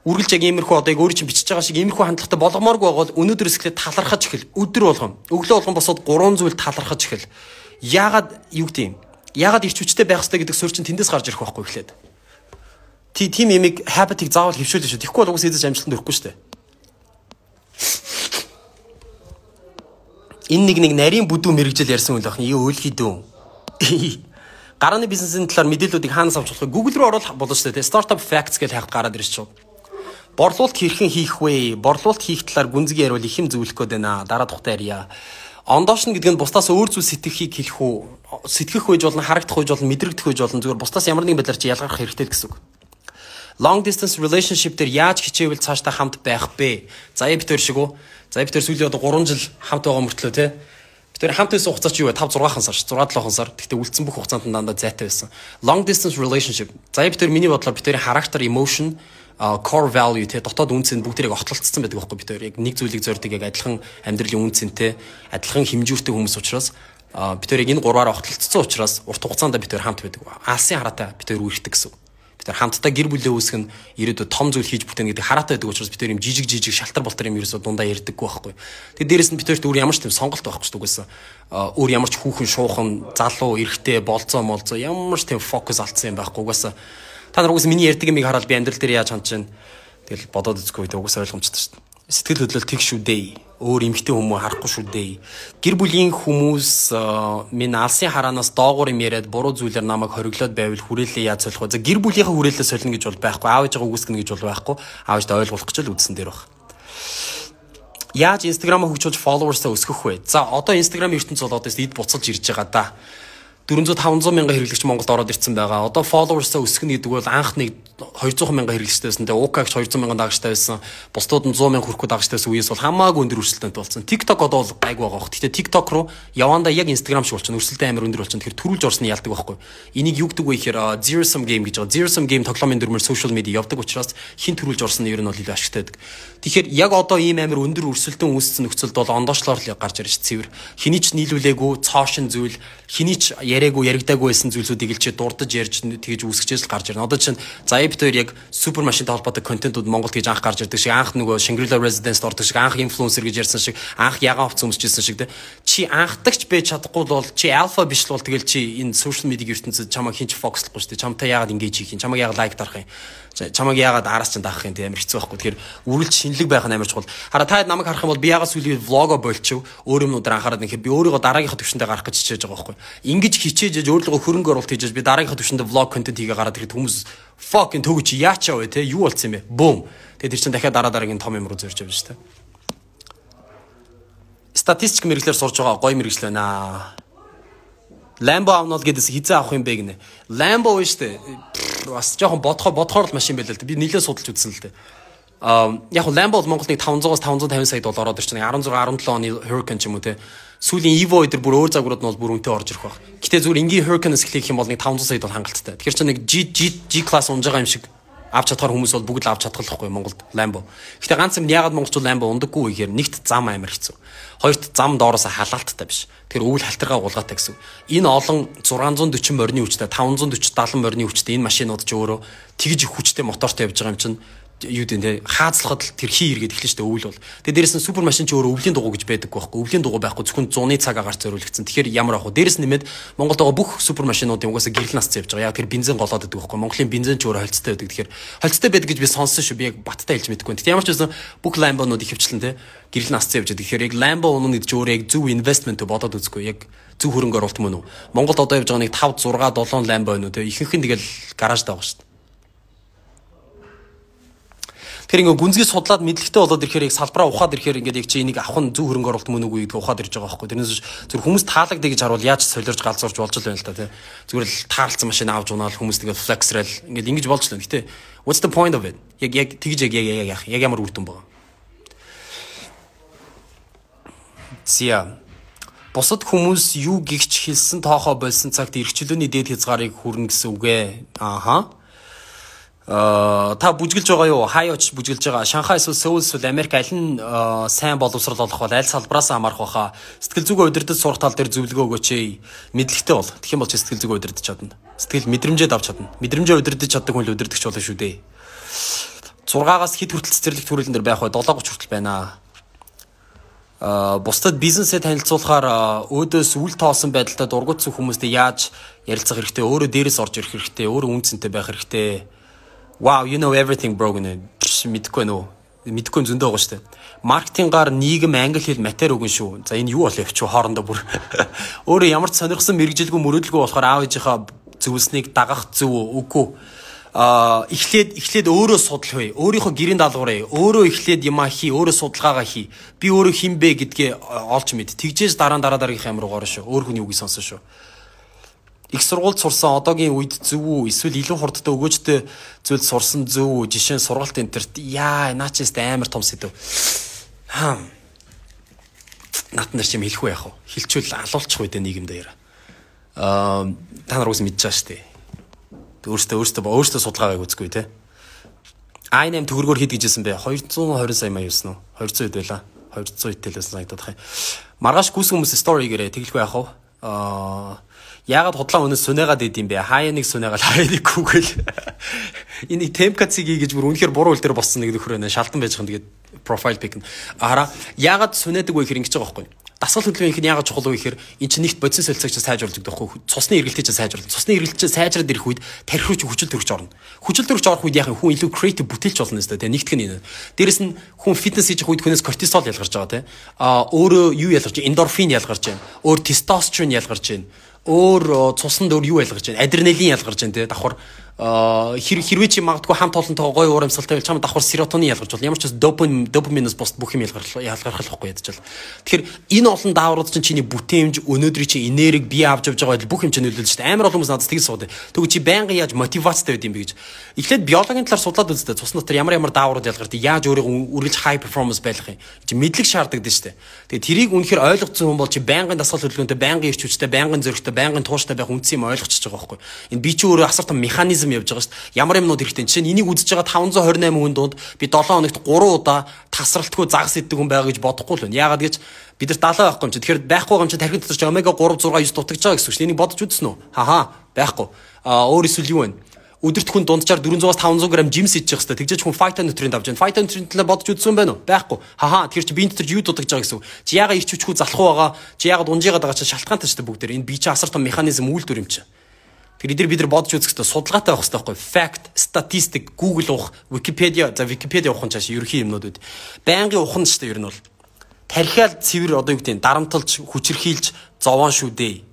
үргэлж яг иймэрхүү одоо яг өөрөө чинь бичиж байгаа шиг иймэрхүү хандлагатай болгомооргүй бол өнөөдрөөс эхлээд талархаж эхэл. Өдөр болгом. Өглөө болгон босоод гурван зүйл талархаж эхэл. Яагаад юу гэдэг юм? Яагаад ирч хүчтэй байх хэрэгтэй гэдэг суурь чинь тэндээс гарч ирэх байхгүй эхлээд. Тий, тийм ямиг habit-ийг заавал хөвшөөлнө шүү. Тэгэхгүй бол угсаа эзэж амжилтанд хүрэхгүй шүү дээ. Энэ нэг нэг нарийн бүдүү мэрэгжил ярьсан үйл ахна. Юу үйл хийдүү гарааны бизнесийн талаар мэдээллүүдийг хаанаас авч болохыг Google руу оруулах болно шүү дээ. Startup Facts гэж хаагт гараад ирчих. Борлуулалт хэрхэн хийх вэ? Борлуулалт хийх талаар гүнзгий ярил их юм зөвлөх гээд байна. Дараа тухтай ярья. Ондоошн гэдэг нь бусдаас өөр зүйл сэтгэхийг хэлэх үү? Сэтгэх үеж болно, харагдах үеж болно, мэдрэгдэх үеж болно. Зүгээр бусдаас ямар нэгэн байдлаар чи ялгарх хэрэгтэй гэсэн үг. Long distance relationship дээр яаж хичээвэл цаашдаа хамт байх бэ? Заяа битэр шиг үү? Заяа битэр сүүлийн одоо 3 жил хамт байгаа мөртлөө те. Битэр хамт байсан хугацаа чи юу вэ? 5 6хан сар, 6 7хан сар. Гэхдээ үлдсэн бүх хугацаанд дандаа зайтай байсан. Long distance relationship. Заяа битэр миний бодлоор битэрийн характер, emotion core value те дотоод үнц нь бүгд тэрийг отолцсон байдаг байхгүй бид хоёр яг нэг зүйлийг зорддог яг адилхан амьдралын үнцэнтэй адилхан хэмжүүртэй хүмүүс учраас бид хоёр яг энэ гурваар отолцсон учраас урт хугацаанд бид хоёр хамт байдаг алсын хараатай бид хоёр үргэлжтэй гэсэн бид нар хамтдаа гэр бүлээ үүсгэх нь ирээдүйд том зүйл хийж бүтээн гэдэг хараатай байдаг учраас бид нэр юм жижиг жижиг шалтар болтор юм ерөөсө дундаа ярддаггүй байхгүй. Тэгээд дээрэс нь бид төрт өөр ямар ч юм сонголт байхгүй ч үгүйсэн. Өөр ямар ч хүүхэн шуухан залуу эрэгтэй болцоо молцоо ямар ч юм фокус алдсан юм байхгүй. Угаасаа Та нар угсаа миний ярьдаг юмыг хараад би амьдрал дээр яаж ханд чинь тэгэл бодоод үзэхгүй дээ угсаа ойлгомжтой шүү дээ. Сэтгэл хөдлөл тэг шүү дээ. Өөр эмгтэй хүмүүс харахгүй шүү дээ. Гэр бүлийн хүмүүс э, минь алсын хараанаас доогуур юм яриад буруу зүйлээр намайг хориглоод байвал хүрээлээ яаж солих вэ? За гэр бүлийнхаа хүрээлээ солино гэж бол байхгүй. Аавж байгаа үгүйсгэнэ гэж бол байхгүй. Аавжд ойлгуулах гэж л үдсэн дээр байна яаж инстаграмаа хөгжүүлж followers-аа өсгөх вэ? За одоо инстаграм ертөнц бол одоо эд буцалж ирж байгаа да. 400 500 мянган хэрэглэгч Монголд ороод ирсэн байгаа. Одоо followers-а өсгөх нь гэдэг бол анх нэг 200 мянга хэрэглэжтэйсэн тэгээ УК-гч 200 мянга дагчтай байсан. Бусдууд нь 100 мянга хүрэхгүй дагчтайсэн үеэс бол хамаагүй өндөр өрсөлдөөнтэй болсон. TikTok одоо бол гайг байгаа хөх. Гэтэ TikTok руу яванда яг Instagram шиг болчихно. Өрсөлдөө амар өндөр болчихно. Тэгэхээр төрүүлж орсны ялдаг байхгүй. Энийг юу гэдэг вэ гэхээр zero sum game гэж байгаа. Zero sum game тоглоомын дүрмээр social media явдаг учраас хин төрүүлж орсны ер нь бол илүү ашигтай байдаг. Тэгэхээр яг одоо ийм амар өндөр өрсөлдөөн үүссэн нөхцөлд бол ондоочлоор л гарч ирж цэвэр. Хиний ч нийлүүлээгүй цоошин зүйл, хиний ч яриаггүй, яригдаагүй байсан зүйлсүүдийг л чи дурдж ярьж тэгэж үүсгэжээс л гарч ирнэ. Одоо чинь за Аяпт хоёр яг супер машинтай холбоотой контентууд Монголд гэж анх гарч ирдэг шиг анх нөгөө Shangri-La Residence-д ордог шиг анх инфлюенсер гэж ярьсан шиг анх ягаан хувцас өмсчихсэн шиг те чи анхдагч байж чадахгүй бол чи альфа биш л бол тэгэл чи энэ social media ертөнцид чамаа хинч фокуслохгүй шүү дээ чамтай яагаад ингэж хийх юм чамаа яагаад лайк дарах юм чамаг яагаад араас чинь даах юм тийм амар хэцүү байхгүй. Тэгэхээр үргэлж шинэлэг байх нь амар чухал. Хараа та намайг харах юм бол би яагаад сүүлийн влого болчихв өөр юмнуудаар анхаарал нэхэх би өөрийгөө дараагийнхаа төвшөндөө гарах гэж хичээж байгаа байхгүй. Ингиж хичээж яж өөрлөгөө хөрөнгө оруулалт хийж би дараагийнхаа төвшөндөө влог контент хийгээ гараад ирэхэд хүмүүс fucking төгөч яачаа вэ те юу болсон юм бэ? Бум. Тэгээд тэр чинь дахиад дараа дараагийн том юм руу зорж явж штэ. Статистик мэрэгчлэр сурж байгаа гоё мэрэгчлээ наа. Lambo авнал гэдээс хизээ авах юм бэ гинэ. Lambo биш үү? Бас жоохон бодхоо бодхоор л машин байлаа л дээ. Би нীলээ судалж үзсэн л дээ. Аа яг Lambo бол Монголд нэг 500-аас 550 сая доллараар ирж байгаа. 16 17 оны Hurricane ч юм уу те сүүлийн Evo эдэр бүр өөр загварууд нь бол бүр үнэтэй орж ирэх баг. Гэтэ зүгээр энгийн Hurricane-с эхлэх юм бол нэг 500 саяд бол хангалттай. Тэгэхээр чи нэг G G G class унж байгаа юм шиг авч чадхаар хүмүүс бол бүгд л авч чадах л байхгүй Монголд Lambo. Гэтэ ганц юм яагаад монголчууд Lambo ундаггүй вэ гэхээр нэгт зам амар хэцүү. Хоёрт зам доороос халаалттай биш. Тэгэхээр өвөл халтаргаа гулгаатай гэсэн. Энэ олон 640 морины хүчтэй 540 70 морины хүчтэй энэ машинууд ч өөрөө тэгж их хүчтэй мотортой явж байгаа юм чинь юу дээ те хаацлахад л тэр хий иргээд эхэлж штэ өвөл бол тэгээ дээрэс нь супер машин ч өөрөө өвлийн дугуй гэж байдаг байхгүй өвлийн дугуй байхгүй зөвхөн 100-ны цаг агаар зориулагдсан тэгэхээр ямар ах вэ дээрэс нэмээд Монголд байгаа бүх супер машинуудын угаасаа гэрэл насцсан явж байгаа яг тэр бензин голоод байдаг байхгүй Монголын бензин ч өөрөө холцтой байдаг тэгэхээр холцтой байдаг гэж би сонссон шүү би яг баттай хэлж мэдэхгүй гэхдээ ямар ч байсан бүх ламбонууд их хөвчлэн те гэрэл насцсан явж байгаа тэгэхээр яг ламбо онууд ч өөрөө яг зөв инвестмент бодоод үзгүй яг зөв хөрөнгө оруулалт мөн үү Монголд одоо явж байгаа нэг 5 6 7 ламбо байна үү те ихэнх нь тэгэл гаражтай байгаа штэ Тэр ингээ гүнзгий судлаад мэдлэгтэй болоод ирэхээр яг салбараа ухаад ирэхээр ингээ яг чи энийг авах нь зөв хөрөнгө оруулалт мөн үгүй гэдгийг ухаад ирж байгаа байхгүй. Тэрнээс зөв хүмүүс таалагдъя гэж харуул яаж солирж галзуурж болж л байна л та тий. Зүгээр л таарлцсан машин авч унаал хүмүүс ингээ флексрэл ингээ ингэж болж л байна. Гэтэ what's the point of it? Яг яг тэгж яг яг яг яг ямар үр дүн байгаа. Зя Бусад хүмүүс юу гихч хэлсэн тоохоо болсон цагт эрхчлөөний дээд хязгаарыг хүрнэ гэсэн үгэ. Ааха. Э, та бүжгэлж байгаа юу? Хаяач бүжгэлж байгаа. Шанхай эсвэл Сеул эсвэл Америк аль нь э, сайн боловсрал олох бол аль салбраас амарх баха. Сэтгэл зүгээ удирдах сурах тал дээр зөвлөгөө өгөөч ээ. Мэдлэгтэй бол. Тэгэх юм бол сэтгэл зүгээ удирдах чадна. Сэтгэл мэдрэмжээ давж чадна. Мэдрэмжээ удирдах чаддаг хүн л удирдахч болно шүү дээ. 6-аас хэд хүртэл цэцэрлэг төрөлн дээр байх вэ? 7-30 хүртэл байна аа э, бусдад бизнесээ танилцуулахаар өөдөөс үл тоосон байдалтай дургуутсан хүмүүстэй яаж ярилцах хэрэгтэй, өөрөө дээрээс орж ирэх хэрэгтэй, өөрөө үнцэнтэй байх хэрэгтэй wow you know everything bro гэнэ мэдхгүй нөө мэдхгүй зөндөө байгаа штэ маркетингаар нийгэм англи хэл матер өгөн шүү за энэ юу бол явчих хоорондоо бүр өөрөө ямар ч сонирхсан мэрэгжилгүй мөрөдөлгүй болохоор аав ээжийнхаа зөвлснгийг дагах зөв үгүй а эхлээд эхлээд өөрөө судал хөөе өөрийнхөө гэрийн даалгавраа өөрөө эхлээд юмаа хий өөрөө судалгаагаа хий би өөрөө хинбэ гэдгээ олж мэд тэгжээс дараа нь дараа дараагийнхаа юм руу горно шүү өөр хүний үгийг сонсон шүү их сургуульд сурсан одоогийн үед зөв үү эсвэл илүү хурдтай өгөөжтэй зүйл сурсан зөв үү жишээ нь сургалт энтерт яа наачст амар том сэдв хам нат нар чим хэлэхгүй яах вэ хэлчүүл алуулчих үү дэ нийгэмд яа аа та нар үс мэдж байгаа штэ өөртөө өөртөө өөртөө судалгаагаа үзгүй те i8 төгрөгөөр хийд гэжсэн бэ 220 сая маяг юусэн үү 200 хэд байла 200 хэд л байсан санагдаад хаа маргааш гүс хүмүүс стори гэрээ тэгэлгүй яах вэ аа Яагаад худлаа өнөөс сүнээгаад идэм бэ? Хаяа нэг сүнээгаал хаяа нэг гүүгээл. Энийг темпкацгий гэж бүр үнэхээр буруу үл дээр боссон нэг нөхөр байна. Шалтан байж байгаа юм. Тэгээд профайл пик. Араа яагаад сүнээдэг вэ гэхээр ингэж байгаа байхгүй юу? дасгал хөдөлгөөн их нь яагаад чухал вэ гэхээр эн чинь нэгт бодис солилцогч сайжруулж өгдөхгүй цусны эргэлтийг сайжруулна. Цусны эргэлтийг сайжраад ирэх үед тархирч хүчил төрөгч орно. Хүчил төрөгч орох үед яхаа хүн илүү креатив бүтээлч болно өстой тийм нэгтгэн энэ. Дээрэс нь хүн фитнес хийж үед хүнээс кортизол ялгарч байгаа тийм. А өөрөө юу ялгарч эндорфин ялгарч байна. Өөр тестостерон ялгарч байна өөр цусан дөр юу ялгарч байна? Адреналин ялгарч байна те давхар Э, хэрвээ чи магадгүй хамт олонтойгоо гоё уур амьсгалтай бол чамд давхар серотонин ялгарч бол ямар ч бас допамин допаминаас бус бүх юм ялгарх ялгархлахгүй ядаж бол тэгэхээр энэ олон дааврууд чинь чиний бүтээмж өнөөдрийг чи энерги бий авч явж байгаа бүх юм чинь нөлөөлж шүү дээ амар олон хүмүүс надад тэгэл сууд тэгвэл чи байнга яаж мотивацтай байд юм бэ гэж эхлээд биологийн талаар судлаад үзтээ цус дотор ямар ямар дааврууд ялгардаг яаж өөрийгөө үргэлж хай перформанс байлгах юм чи мэдлэг шаарддаг шүү дээ тэгээ тэрийг үнэхээр ойлгоцсон хүн бол чи байнгын дасгал хөдөлгөөнтэй байнгын ирч хүчтэй байнгын зөрөгтэй байнгын тууштай байх үндс юм ойлгочихж байгаа байхгүй энэ би чи өөрөө асар том механизм механизм явж байгаа шүү дээ. Ямар юмнууд хэрэгтэй. Жишээ нь энийг үзэж байгаа 528 хүн донд би 7 хоногт 3 удаа тасралтгүй загас иддэг хүн байгаа гэж бодохгүй л байна. Яагаад гэж бид нар 70 байхгүй юм чи. Тэгэхээр байхгүй юм чи тархинд дотор ч омега 3 6 9 дутагдж байгаа гэсэн үг шүү. Энийг бодож үзсэн үү? Хааха байхгүй. А өөр эсвэл юу вэ? өдөрт хүн дунджаар 400-аас 500 г жимс идчих хэвээр. Тэгжээч хүн файта нутрient авч байна. Файта нутрient талаар бодож үзсэн байна уу? Байхгүй. Хахаа тэр чи биеийн дотор юу дутагдж байгаа гэсэн үг. Чи яагаад ирч хүчгүй залах уу байгаа? Чи яагаад унжигаад байгаа чи шалтгаантай шүү дээ бүгд. Энэ бие чи асар том механизм үйлдвэр юм чи. Тэгэхээр эдгээр бид нар бодож үзэх хэрэгтэй судалгаатай байх хэрэгтэй байхгүй fact, statistic, Google уух, Wikipedia, за Wikipedia уухын цааш ерөхийн юмнууд үүд. Байнгын ух нь шүү дээ ер нь бол. Тархиал цэвэр одоо юу гэдэг нь дарамтлж, хүчрхийлж зовоон шүү дээ.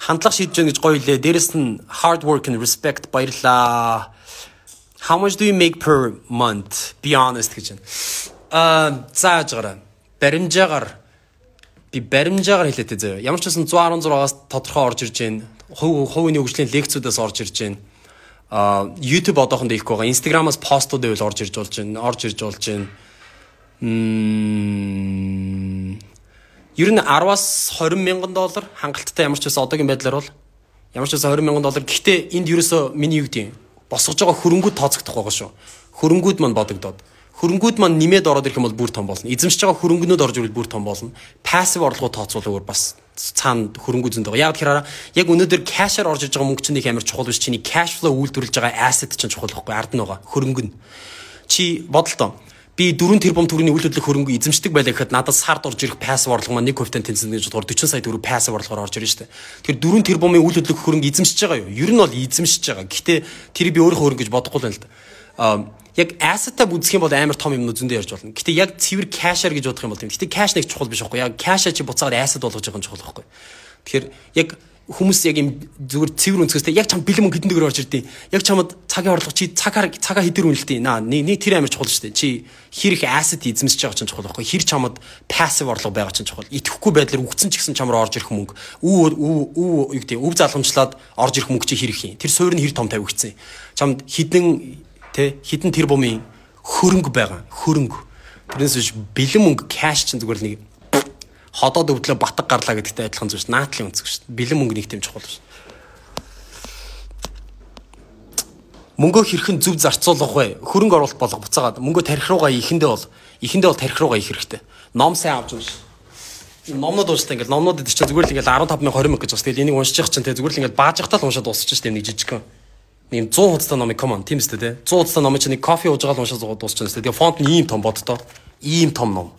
Хандлага шийдэж гэнэ гэж гоё хэлээ. Дээрэс нь hard work and respect баярлаа. How much do you make per month? Be honest гэж байна. Аа, зааж гараа. Баримжаагаар би баримжаагаар хэлээтэй заяа. Ямар ч байсан 116-аас тодорхой орж ирж байна хувийн хөгжлийн лекцүүдээс орж ирж байна. А YouTube одоохондоо их байгаа. Instagram-аас постууд байвал орж ирж болж байна. Орж ирж болж байна. Мм. Ер нь 10-аас 20 мянган доллар хангалттай ямар ч байсан одоогийн байдлаар бол ямар ч байсан 20 мянган доллар. Гэхдээ энд ерөөсөө миний юу гэдэг юм босгож байгаа хөрөнгүүд тооцогдох байгаа шүү. Хөрөнгүүд маань бодогдоод. Хөрөнгүүд маань нэмээд ороод ирэх юм бол бүр том болно. Эзэмшиж байгаа хөрөнгөнүүд орж ирвэл бүр том болно. Пассив орлого тооцвол өөр бас цаана хөрөнгө үзэнд байгаа. Яг тэгэхээр яг өнөөдөр кэшээр орж иж байгаа мөнгө чинь их амар чухал биш. Чиний cash flow үйлдвэрлэж байгаа asset чинь чухал байхгүй ард нь байгаа. Хөрөнгө нь. Чи бодолтой. Би 4 тэрбум төгрөгийн үйл хөдлөх хөрөнгө эзэмшдэг байлаа гэхэд надад сард орж ирэх passive орлого маань 1 хувьтай тэнцэнэ гэж бодохоор 40 сая төгрөг passive орлогоор орж ирнэ шүү дээ. Тэгэхээр 4 тэрбумын үйл хөдлөх хөрөнгө эзэмшиж байгаа юу? Ер нь бол эзэмшиж байгаа. Гэтэ тэр би өөрөө хөрөнгө гэж бодохгүй л байна л да яг asset-а үзэх юм бол амар том юм нүзэндээ ярьж болно. Гэтэ яг цэвэр cash-аар гэж бодох юм бол тийм. Гэтэ cash нэг чухал биш байхгүй. Яг cash-а чи буцаад asset болгож байгаа нь чухал байхгүй. Тэгэхээр яг хүмүүс яг юм зүгээр цэвэр өнцгөөстэй яг чам бэлэн мөнгө хэдэн дэгээр орж ирдээ. Яг чамд цагийн орлого чи цагаар цагаа хэдэр үнэлтий. Наа нэг нэг тэр амар чухал шүү дээ. Чи хэр их asset эзэмсэж байгаа ч чухал байхгүй. Хэр чамд passive орлого байгаа ч чухал. Итгэхгүй байдлаар үгцэн ч гэсэн чамруу орж ирэх мөнгө. Үу үу үу юу гэдэг өв залхамжлаад орж ирэх мөнгө чи хэр их юм. Тэр суурь нь хэр том тавигдсан. Чамд хідэн Тэ хідэн тэр бумын хөрөнгө байгаа. Хөрөнгө. Тэрнээс биш бэлэн мөнгө кэш чинь зүгээр л нэг ходоод өвдлөө батг гарлаа гэдэгтэй адилхан зүйлс наатлын өнцөг шүү дээ. Бэлэн мөнгө нэг тийм чухал шүү. Мөнгөө хэрхэн зөв зарцуулах вэ? Хөрөнгө оруулалт болох буцаагаад мөнгөө тарих руугаа ихэндээ бол ихэндээ бол тарих руугаа их хэрэгтэй. Ном сайн авч унш. Номнууд унштай ингээл номнууд дээр чинь зүгээр л ингээл 15 мянга 20 мянга гэж бас тэгэл энийг уншиж явах чинь тэгээ зүгээр л ингээл бааж явахтаа л уншаад дуусчих чинь нэг жижигхэн нэг 100 хуудастай номыг common тийм үстэ тий. 100 хуудастай номыг чинь нэг кофе ууж байгаа л уншаад дуусчихна үстэ. Тэгээ фонт нь ийм том бодтоо. Ийм том ном.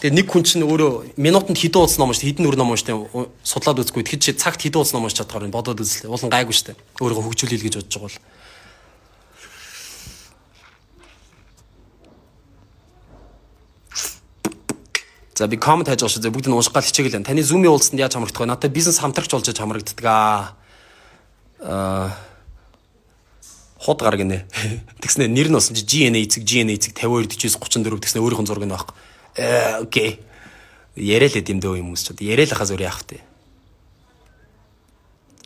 Тэгээ нэг хүн чинь өөрөө минутанд хэдэн хуудас ном уншдаг, хэдэн өр ном уншдаг судлаад үзэхгүй. Тэгэхэд чи цагт хэдэн хуудас ном уншиж чадхаар нь бодоод үзлээ. Уулан гайгүй штэ. Өөрийгөө хөгжүүлэе л гэж бодож байгаа бол. За би комент хийж байгаа шүү. Бүгд нь уншгаал хичээгэл. Таны зүүмийн уулзсанд яаж хамрагдах вэ? Надад бизнес хамтрагч болж хамрагддаг аа. Аа худ гар гинэ. Тэгснэ нэр нь болсон чи GNA эцэг GNA эцэг 52 49 34 тэгснэ өөрийнх нь зураг нь байхгүй. Э окей. Яриа л хэдэм дөө юм уус чад. Яриа л хаз өөр яах вэ?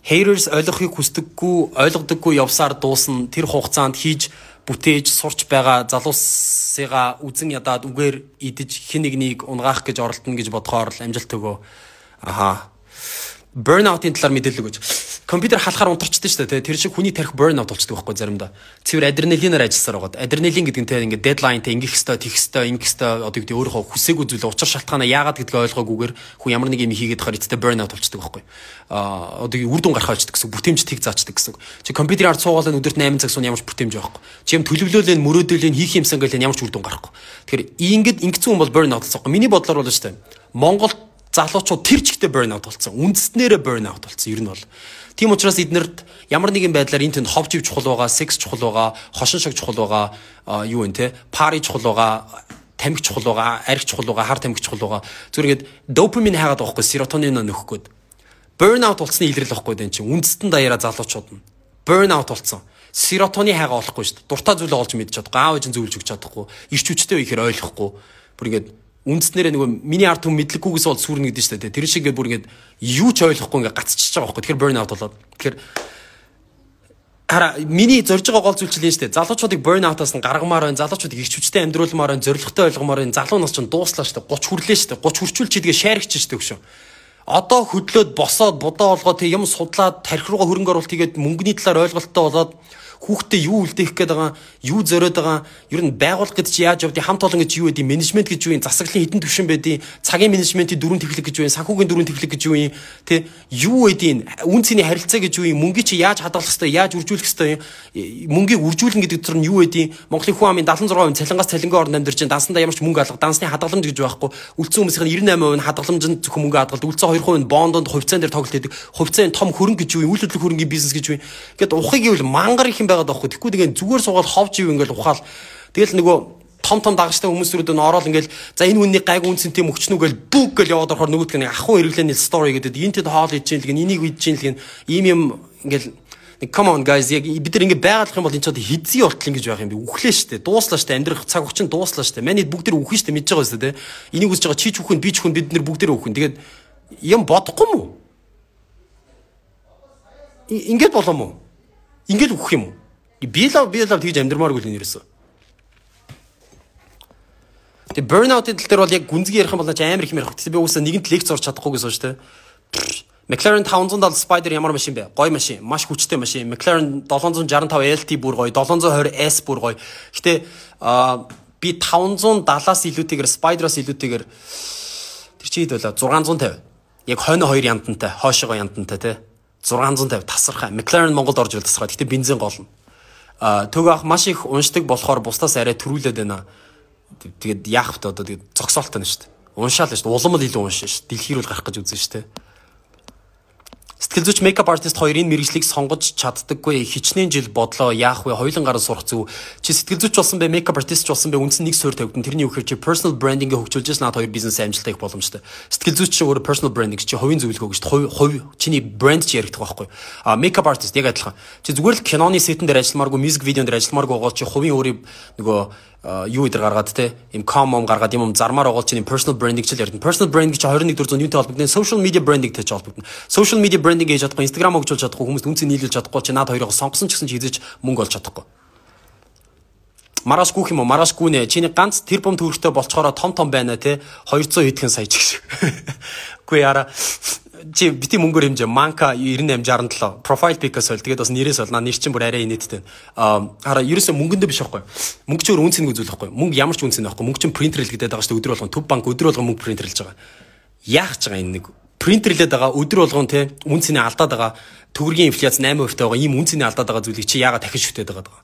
Haters ойлгохыг хүсдэггүй, ойлгодоггүй явсаар дуусна. Тэр хугацаанд хийж бүтээж сурч байгаа залуусыгаа үзен ядаад үгээр идэж хинэг нэг унгаах гэж оролдоно гэж бодохоор л амжилт өгөө. Аха burnout-ийн талаар мэдээлэл өгөөч. Компьютер халахаар унтарчдаг шүү дээ. Тэр шиг хүний тарих burnout болчдөг байхгүй заримдаа. Цэвэр адреналинаар ажилласаар байгаад. Адреналин гэдэг нь те ингээд дедлайнтай ингэх хэвээр, тэгэх хэвээр, ингэх хэвээр одоо гэдэг өөрөө хүсээгүй зүйл учир шалтгаанаа яагаад гэдгийг ойлгоогүйгээр хүн ямар нэг юм хийгээд хахаар эцэтэ burnout болчдөг байхгүй. Аа одоо үр дүн гарах болчдөг гэсэн бүтээмж тэг заачдаг гэсэн. Чи компьютераар цуугаалаа өдөрт 8 цаг сууна ямарч бүтээмж байхгүй. Чи юм төлөвлөөлөл, мөрөөдөөлөл хийх юмсан гэлээ ямарч үр дүн гарахгүй. Тэгэхээр ингэд ингэсэн хүн бол burnout болчихсон. Миний бодлоор бол шүү дээ. Монголд залуучууд тэр чигтээ burnout болсон. Үндснээрээ burnout болсон. Ер нь бол тийм учраас эднэрт ямар нэгэн байдлаар энэ тэнд ховж ив чухал байгаа, секс чухал байгаа, хошин шиг чухал байгаа, юу вэ те? Пари чухал байгаа, тамхи чухал байгаа, арх чухал байгаа, хар тамхи чухал байгаа. Зүргээд допамин хаагаад байгаа хгүй серотонин нөхөх гээд. Burnout болсны илрэл واخгүй дэн чинь үндсэндээ даяараа залуучууд нь burnout болсон серотоны хайгаа олохгүй шүү дээ. Дуртай зүйлээ олж мэдчихэж чадахгүй, аав ээж нь зөвлөж өгч чадахгүй, ирч хүчтэй байхээр ойлгохгүй. Бүр ингэдэг үндснэрээ нөгөө миний арт хүм мэдлэггүйгээс бол сүрнэ гэдэг шүү дээ. Тэр шиг ингээд бүр ингээд юу ч ойлгохгүй ингээд гацчихж байгаа байхгүй. Тэгэхээр burn out болоод. Тэгэхээр Хара миний зорж байгаа гол зүйл чинь шүү дээ. Залуучуудыг burnout-аас нь гаргамаар байна. Залуучуудыг их хүчтэй амьдруулмаар байна. Зоригтой ойлгомоор байна. Залуу нас чинь дууслаа шүү дээ. 30 хүрлээ шүү дээ. 30 хүрчүүл чи тэгээ шаарч шүү дээ хөшөө. Одоо хөдлөөд босоод будаа олгоод тэг юм судлаад тархи руугаа хөрөнгө оруулалт хийгээд мөнгөний талаар ойлголттой болоод хүүхдээ юу үлдээх гээд байгаа юу зориод байгаа ер нь байгуулах гэдэг чи яаж явдгийг хамт олон гэж юу байдгийг менежмент гэж юу юм засаглалын хэдэн түвшин байдгийг цагийн менежментийн дөрвөн төвлөг гэж юу юм санхүүгийн дөрвөн төвлөг гэж юу юм тэ юу байдгийг үн цэний харилцаа гэж юу юм мөнгө чи яаж хадгалах хэвээр яаж үржүүлэх хэвээр мөнгийг үржүүлнэ гэдэг төр нь юу байдгийг Монголын хүн амын 76% цалингаас цалингийн орнд амьдарч дансандаа ямарч мөнгө алга дансны хадгаламж гэж байхгүй үлдсэн хүмүүсийн 98% нь хадгаламж нь зөвхөн мөнгө хадгалт үлдсэн 2% нь бондонд хувьцаан дээр тоглолт хийдэг хувьцаан том хөрөнгө гэж юу юм үйл хөдлөх хөрөнгөний бизнес гэж юу юм гээд ухыг гэвэл мангар их юм байгаад авахгүй. Тэгэхгүй тэгээ зүгээр суугаад ховж ив ингээл ухаал. Тэгэл нөгөө том том дагагчтай хүмүүсрүүд нь ороод ингээл за энэ үннийг гайгүй үнсэн тийм өгчнө үгээл бүгд гэл яваад орохоор нөгөөдг нь ахын хэрэглээний стори гэдэг энэ тэд хоол хийж чинь л гэн энийг үйдэж чинь л гэн ийм юм ингээл come on guys яг бид нар ингэ байгалах юм бол энэ ч одоо хизээ уртл ингэж байх юм би үхлээ штэ дууслаа штэ амьдрах цаг хугацаа дууслаа штэ манай бүгд тэр үхэн штэ мэдж байгаа штэ те энийг үсэж байгаа чи ч үхэн би ч үхэн бид нар бүгд тэр үхэн тэгээд юм бодохгүй мүү ингээд болом уу ингээд үхэх юм уу би лав би лав тэгж амьдрмааргүй л энэ юусэн. Тэгээ burnout-ийн тал дээр бол яг гүнзгий ярих юм бол ч амар их ярих. Тэгсэн би үүсээ нэгэнт лекц орч чадахгүйгээс шүү дээ. McLaren 570 Spider ямар машин бэ? Гой машин, маш хүчтэй машин. McLaren 765 LT бүр гоё, 720 S бүр гоё. Гэтэ а би 570-аас илүүтэйгээр Spider-аас илүүтэйгээр тэр чи хэд байлаа? 650. Яг 22 яндантай, хоошоо яндантай тий. 650 тасархаа. McLaren Монголд орж ирэл тасархаа. Гэтэ бензин голно төг ах маш их уншдаг болохоор бусдаас арай төрүүлээд байна. Тэгээд яах вэ одоо тэгээд зогсоолтой нь шүү дээ. Уншаал шүү дээ. Улам л илүү уншин шүү дээ. Дэлхийрүүл гарах гэж үзэн шүү дээ. Сэтгэл зүйч мейкап артист хоёрын мэрэгжлийг сонгож чаддаггүй хичнээн жил бодлоо яах вэ? Хоёлын гараа сурах зүв. Чи сэтгэл зүйч болсон бэ, мейкап артист болсон бэ? Үндсэн нэг суурь тавьд. Тэрний үгээр чи personal branding-ийг хөгжүүлж наад хоёр бизнес амжилттай их боломжтой. Сэтгэл зүйч чи өөрө personal branding чи хувийн зөвлөгөө гэж хувь хувь чиний брэнд чи яригдах байхгүй. А мейкап артист яг адилхан. Чи зүгээр л киноны сетэн дээр ажилламааргүй, мьюзик видеон дээр ажилламааргүй гол чи хувийн өөрийн нөгөө Э, юу идэр гаргаад те им комом гаргаад юм зармаар оголч юм personal branding ч л ярьдаг. Personal branding чи 21 дэх зууны юунтэй холбогдно? Social media branding тэй ч холбогдно. Social media branding гэж чадахгүй, Instagram хөгжүүлж чадахгүй, хүмүүст үнцэн нийлүүлж чадахгүй чи наад хоёрыг сонгосон ч гэсэн чи хизэж мөнгө олж чадахгүй. Мараш гүүх юм уу? Мараш гүүнэ. Чиний ганц тэр бом төгөртэй болцохороо том том байна те. 200 хэдхэн сая ч гэж. Үгүй яараа чи бити мөнгөөр хэмжээ манка 9867 профайл пикас бол тэгээд бас нэрээс бол наа нэр чинь бүр арай инээдтэй. Аа хараа ерөөсөө мөнгөндөө биш байхгүй. Мөнгө ч өөр үнц нэг үзүүл байхгүй. Мөнгө ямар ч үнц нэг байхгүй. Мөнгө чинь принтерлэгдээд байгаа шүү дээ өдөр болгон төв банк өдөр болгон мөнгө принтерлж байгаа. Яах ч байгаа энэ нэг принтерлээд байгаа өдөр болгон те үнцний алдаад байгаа төгрөгийн инфляц 8% таа байгаа ийм үнцний алдаад байгаа зүйлийг чи яагаад дахин шүтээд байгаа даа.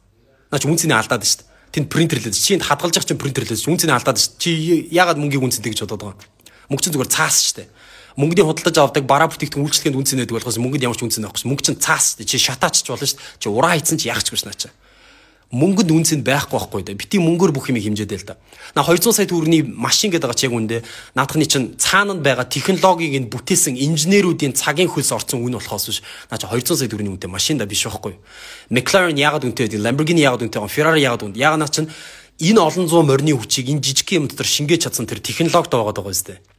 Наа чи үнцний алдаад шүү дээ. Тэнд принтерлээд чи хадгалж явах чинь принтерлээд чи үнцний алдаад шүү. Чи яагаад мөнгийг үнцэнтэй гэж бодоод байгаа. Мөнгө чинь зүгээр цаас шүү дээ мөнгөний худалдаж авдаг бараа бүтээгдэхүүн үйлчлэгэнд үнцэн өгдөг болохоос мөнгөд ямар ч үнцэн байхгүй ш. Мөнгө чинь цаас чи шатаач ч болно ш. Чи ураа хийсэн ч яахчгүй ш наача. Мөнгөд үнцэн байхгүй байхгүй да. Бити мөнгөөр бүх юм хэмжээдэл да. На 200 сая төгрөний машин гэдэг байгаа ч яг үндэ наадхны чинь цаана байгаа технологиг энэ бүтээсэн инженеруудын цагийн хөлс орцсон үн болохоос биш. На чи 200 сая төгрөний үнэтэй машин да биш байхгүй. McLaren ягаад үнэтэй байдаг? Lamborghini ягаад үнэтэй? Ferrari ягаад үнэтэй? Ягаад наа чинь энэ олон зуун морины хүчийг энэ жижиг юм дотор шингээж чадсан тэр технологид байгаад байгаа юм зү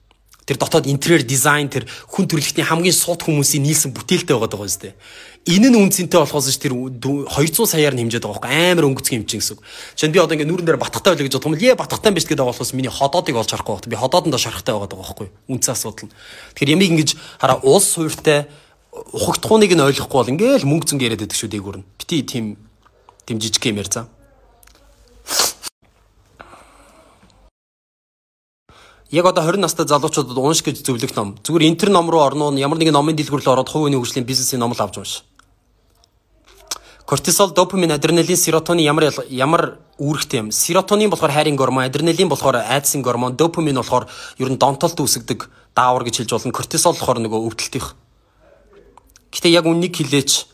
тэр дотоод интерьер дизайн тэр хүн төрөлхтний хамгийн сууд хүмүүсийн нийлсэн бүтээлтэй байгаад байгаа юм зү. Энэ нь үнцэнтэй болохоос ш тэр 200 саяар нь хэмжээд байгаа байхгүй амар өнгөцгийн хэмжээ гэсэн үг. Жишээ нь би одоо ингээд нүүрэн дээр батхтай байлаа гэж бодох юм бол яа батхтай биш гэдэг болохоос миний ходоодыг олж харахгүй байна. Би ходоод нь доо шарахтай байгаа байхгүй үнцэн асуудал нь. Тэгэхээр ямиг ингэж хараа уус суйртай ухагтхууныг нь ойлгохгүй бол ингээл мөнгө зөнгө яриад байдаг шүү дээгүүр нь. Бити тийм тийм жижиг юм ярьцаа. яг одоо 20 настай залуучуудад унш гэж зөвлөх ном. Зүгээр интер ном руу орно нь ямар нэгэн номын дэлгүүр рүү ороод хувийн хөгжлийн бизнесийн ном л авч унш. Кортизол, допамин, адреналин, серотонин ямар ямар үүрэгтэй юм? Серотонин болохоор хайрын гормон, адреналин болохоор айдсын гормон, допамин болохоор ер нь донтолт үүсгдэг даавар гэж хэлж болно. Кортизол болохоор нөгөө өвдөлтийнх. Гэтэ яг үнийг хилээч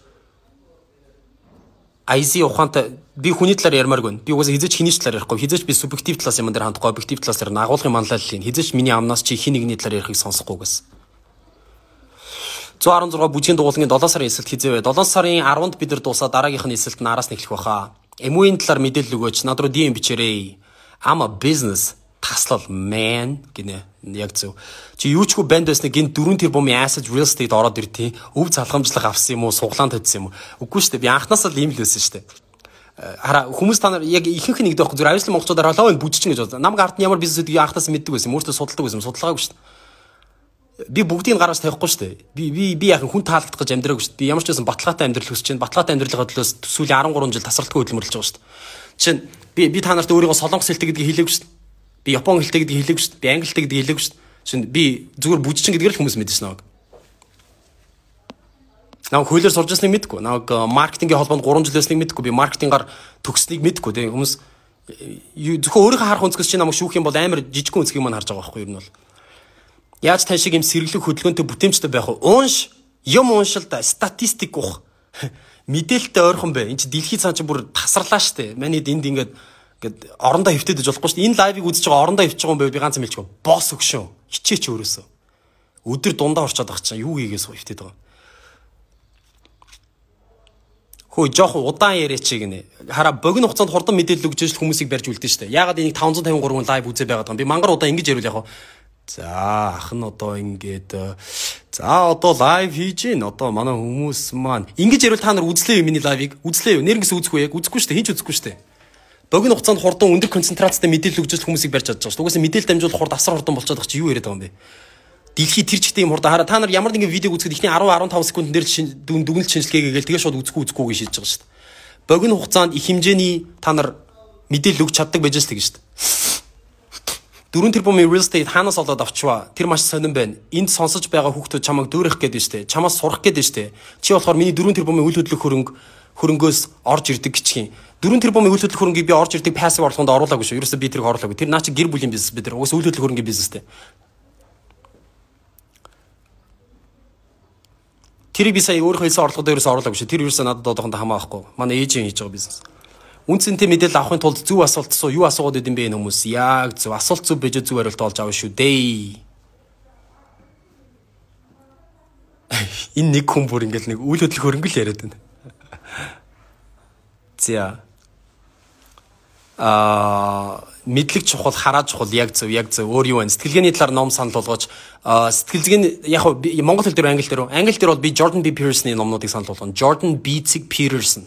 IC ухаантай би хүний талаар ярмааргүй байна. Би угаасаа хизээч хинийч талаар ярихгүй. Хизээч би субъектив талаас юм дээр хандахгүй, объектив талаас ярина. Агуулгын манлайлал хийн. Хизээч миний амнаас чи хин нэгний талаар ярихыг сонсохгүй гэсэн. 116 бүжгийн дугуулгын 7 сарын эсэлт хизээвэ. 7 сарын 10-нд бид нар дуусаа дараагийнх нь эсэлт нь араас нь эхлэх баха. MU-ийн талаар мэдээлэл өгөөч. Над руу DM бичээрэй. I'm a business таслал man гинэ яг зөв. Чи юу ч хүү банд байсныг гин дөрөв тэр бумын asset real estate ороод ир тий. Өв залхамжлах авсан юм уу, суглаан тавьсан юм уу? Үгүй шүү дээ. Би анханасаа л ийм л байсан шүү дээ. Э, Хараа хүмүүс та нар яг ихэнх нэгдэх байхгүй зүгээр авижлын монголчуудаар олоо энэ бүжчин гэж бодлоо. Намаг ард нь ямар бизнес үүдгийг анханасаа мэддэг байсан. Өөртөө судалдаг байсан. Судлаагүй шүү дээ би бүгдийг гараас тавихгүй шүү дээ. Би би би яахан хүн таалагдах гэж амьдраагүй шүү дээ. Би ямар ч байсан баталгаатай амьдрал хүсэж байна. Баталгаатай амьдралын хөдлөөс сүүлийн 13 жил тасралтгүй хөдөлмөрлөж байгаа шүү дээ. Чинь би би та нарт өөрийгөө солонгос хэлтэй гэдгийг хэлээгүй шүү дээ. Би Япон хэлтэй гэдэг хэлээгүй шүү дээ. Англи хэлтэй гэдэг хэлээгүй шүү дээ. Шин би зүгээр бүжчин гэдгээр л хүмүүс мэдсэн нэг. Наа хуулиар сурж байсныг мэдгүй. Наа маркетингийн холбоонд 3 жилээс нэг мэдгүй. Би маркетингаар төгснгийг мэдгүй. Тэгээ хүмүүс э, зөвхөн өөрийнхөө харах өнцгөөс чинь намайг шүүх юм бол амар жижигхэн өнцгийг маань харж байгаа байхгүй юу юм бол. Яаж тань шиг юм сэргэлэг хөдөлгөөнтэй бүтээмжтэй байх вэ? Унш юм уншил да статистик ух. Мэдээлэлтэй ойрхон бай. Энд чи дэлхий цаан чи бүр тасарлаа штэ. Манайд энд ингээд Гэт орондоо хөвтөд иж болохгүй шүү дээ. Энэ лайвыг үзэж байгаа орондоо хөвч байгаа юм байвал би ганц мэлж гом. Босс өгшөө. Хичээч өөрөөсөө. Өдөр дундаа орчоод байгаа чинь юу хийгээс хөвтөд байгаа. Хөө жоох удаан яриач гинэ. Хараа богино хугацаанд хурдан мэдээлэл өгж ижил хүмүүсийг барьж үлдэн шүү дээ. Ягаад энийг 553 лайв үзээ байгаад байгаа юм. Би мангар удаа ингэж ярил яг хаа. За ах нь одоо ингээд э, за одоо лайв хийж гин одоо манай хүмүүс маань ингэж ярил та нар үзлээ юу миний лайвыг үзлээ юу нэр гис үзэхгүй яг үзэхгүй штэ хинч үзэхгүй штэ богино хугацаанд хурдан өндөр концентрацтай мэдээлэл өгж хүмүүсийг барьж чадж байгаа шүү. Угаасаа мэдээлэл дамжуулах хурд асар хурдан болчиход байгаа чи юу яриад байгаа юм бэ? Дэлхий тэр чигтээ юм хурдан хараа та нар ямар нэгэн видеог үзэхэд ихний 10 15 секунд дээр дүгнэлт шинжилгээ гээл тэгээ шууд үзэхгүй үзэхгүйгээ шийдэж байгаа шүү. Богино хугацаанд их хэмжээний та нар мэдээлэл өгч чаддаг байж л тэгээ шүү. Дөрөв тэрбумын real estate хаанаас олоод авчваа? Тэр маш сонирн байна. Энд сонсож байгаа хүүхдүүд чамайг дөөрөх гэдэг штэ. Чамаас сурах гэдэг штэ. Чи болохоор миний дөрөв тэрбумын үл хөдлөх хөрөнгө хөрөнгөөс орж ирдэг гिचгийн. 4 тэрбум үйл хөдлөх хөрөнгөийг би орж ирдэг пассив орлогонд оруулаагүй шүү. Ерөөсөө би тэрийг оруулаагүй. Тэр наа чи гэр бүлийн бизнес бид нар. Уус үйл хөдлөх хөрөнгөний бизнестэй. Тэрийг би сая өөрөө хийсэн орлогодоо ерөөсөө оруулаагүй шүү. Тэр ерөөсөө надад одоохондоо хамаахгүй. Манай ээж хийж байгаа бизнес. Үндсэнтэй мэдээлэл авахын тулд зөв асуулт асуу. Юу асуугаад идэм бэ энэ хүмүүс? Яг зөв асуулт зөв бэж зөв хариулт олж авах шүү дээ. Энэ нэг хүн бүр ингээл нэг үйл хөдлөх хөрөнгө л яриад байна. За аа мэдлэг чухал хараа чухал яг зөв яг зөв өөр юу вэ сэтгэлгээний талаар ном санал болгооч сэтгэлгээний яг Монгол хэл дээр англи дээр англи дээр бол би Jordan B Peterson-ы номнуудыг санал болгоно Jordan B Peterson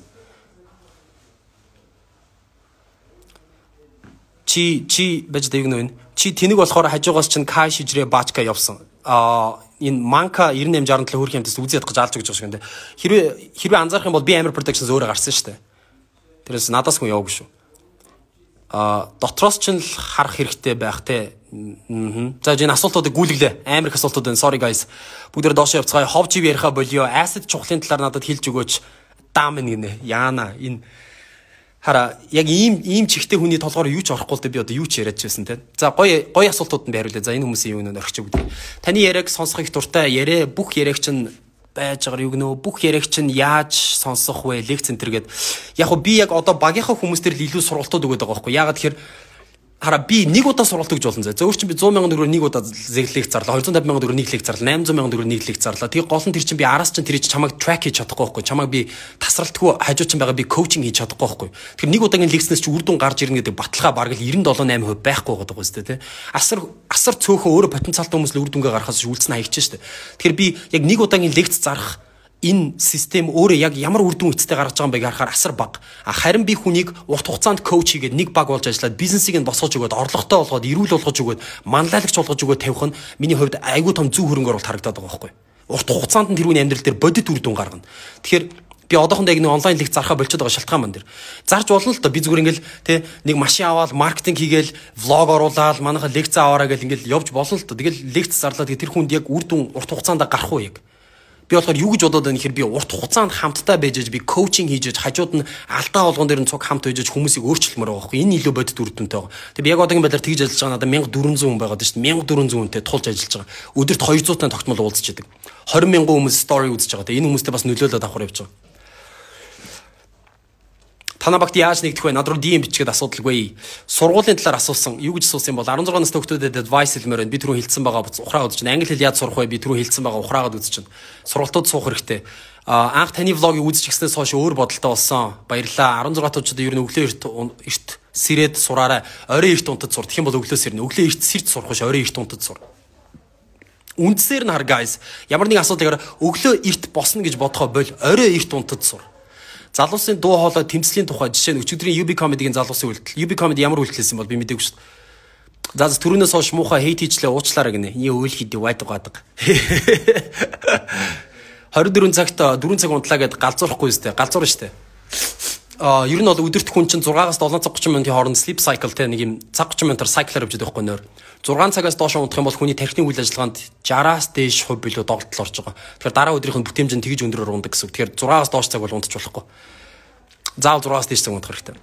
чи чи бэж дэвг нүн чи тэнэг болохоор хажуугаас чин кай шижрээ баачка явсан а энэ манка 9867 хөрх юмтэс үзээд гэж алж өгч байгаа шиг энэ хэрвээ хэрвээ анзаарах юм бол би амар productions өөрөө гарсан шүү дээ тэрээс надаас хүн яваагүй шүү а дотроос ч л харах хэрэгтэй байх те. За энэ асуултуудыг гүйлгэлээ. Амар их асуултууд байна. Sorry guys. Бүгдээр доошоо явцгаая. Ховж ив яриха болио. Acid чухлын талаар надад хэлж өгөөч. Даам гинэ. Яана энэ хара яг ийм ийм чигтэй хүний толгоор юу ч орохгүй л дээ би одоо юу ч яриад байсан те. За гоё гоё асуултууд нь би хариулъя. За энэ хүмүүсийн юу нэ орчих гэдэг. Таны яриаг сонсох их дуртай. Ярэ бүх яриаг чинь байж байгаа юу гэнэ бүх яриг чинь яаж сонсох вэ лекц энтер гээд яг би яг одоо багийнхаа хүмүүс дээр илүү сургалтууд өгöd байгаа байхгүй ягаад тэгэхээр хараа би нэг удаа сургалт өгч болсон зэ. Зөөр чинь би 100 сая төгрөөр нэг удаа зэрлэх зарлаа, 250 сая төгрөөр нэг лэг зарлаа, 800 сая төгрөөр нэг лэг зарлаа. Тэгээ гол нь тэр чинь би араас чинь тэр чинь чамайг track хийж чадахгүй байхгүй. Чамайг би тасралтгүй хажууд чинь байгаа би коучинг хийж чадахгүй байхгүй. Тэгэхээр нэг удаагийн лекснээс чи үрдүн гарч ирнэ гэдэг баталгаа бараг л 97.8% байхгүй байгаа даа үстэй тий. Асар асар цөөхөн өөрө потенциалтай хүмүүс л үрдүнгээ гарахаас шүүлцэн хаягч штэ. Тэгэхээр би яг нэг удаагийн лекц зарах энэ систем өөрөө яг ямар үр дүн эцтэй гаргаж байгаа юм бэ гэж харахаар асар бага. Харин би хүнийг урт хугацаанд коуч хийгээд нэг баг болж ажиллаад бизнесийг нь босгож өгөөд, орлоготой болгоод, эрүүл болгож өгөөд, манлайлагч болгож өгөөд тавих нь миний хувьд айгүй том зөв хөрөнгөөр бол харагдаад байгаа байхгүй. Урт хугацаанд нь тэрүүний амьдрал дээр бодит үр дүн гаргана. Тэгэхээр би одоохондоо яг нэг онлайн лиг зархаа болчиход байгаа шалтгаан мань дэр. Зарж болно л доо би зүгээр ингээл те нэг машин аваад маркетинг хийгээл влог оруулаад манайха лекц аваараа гэл ингээл явж болно л доо. Тэгэл лекц зарлаад тэр хүнд яг үр дүн урт хугацаанд гарах уу яг. Би болохоор юу гэж бодоод байна гэхээр би урт хугацаанд хамтдаа байж аж би коучинг хийж аж хажууд нь алдаа болгон дээр нь цуг хамт байж аж хүмүүсийг өөрчлөлмөр байгаа хөө. Энэ илүү бодит үр дүнтэй байгаа. Тэг би яг одоогийн байдлаар тэгж ажиллаж байгаа надад 1400 хүн байгаад шүү дээ. 1400 хүнтэй тулж ажиллаж байгаа. Өдөрт 200 тань тогтмол уулзч идэг. 20 мянган хүмүүс стори үзэж байгаа. Тэг энэ хүмүүстээ бас нөлөөлөд авахар явж байгаа. Танаа багт яаж нэгдэх вэ? Над руу DM бичгээд асуудалгүй. Сургуулийн талаар асуусан. Юу гэж асуусан бол 16 настай хүүхдүүдэд advice хэлмээр байна. Би түрүү хэлсэн байгаа боц ухраа үзчихэн. Англи хэл яаж сурах вэ? Би түрүү хэлсэн байгаа ухраагаад үзчихэн. Сургалтууд суух хэрэгтэй. А анх таны влогийг үзчихснээс хойш өөр бодолтой болсон. Баярлалаа. 16 туудчид ер нь өглөө эрт эрт сэрээд сураарай. Орой эрт унтад сур. Тэгэх юм бол өглөө сэрнэ. Өглөө эрт сэрд сурах биш орой эрт унтад сур. Үндсээр нь хар guys. Ямар нэг асуудал гараа өглөө эрт босно гэж бодохоо бол орой эрт унтад сур залуусын дуу хоолой тэмцлийн тухай жишээ нь өчигдрийн UB comedy-гийн залуусын үйлдэл. UB comedy ямар үйлдэл хийсэн бол би мэдээгүй шүү дээ. За түрүүнээс хойш муухай хейт хийчлээ уучлаарай гинэ. Ний үйл хийдэг байдаг гадаг. 24 цагт 4 э, цаг унтлаа гэд галзуурахгүй зү. Галзуур штэ. А э, ер нь бол өдөрт хүн чинь 6-аас 7 цаг 30 минутын хооронд sleep cycle те нэг юм цаг 30 минутаар cycle авч байдаг байхгүй нөр. 6 цагаас доош унтах юм бол хүний тархины үйл ажиллагаанд 60-аас дээш хувь билүү доголдол орж байгаа. Тэгэхээр дараа өдрийнх нь бүтээмж нь тэгж өндрөр ундаг гэсэн үг. Тэгэхээр 6-аас доош цаг бол унтчих болохгүй. Заавал 6-аас дээш цаг унтах хэрэгтэй.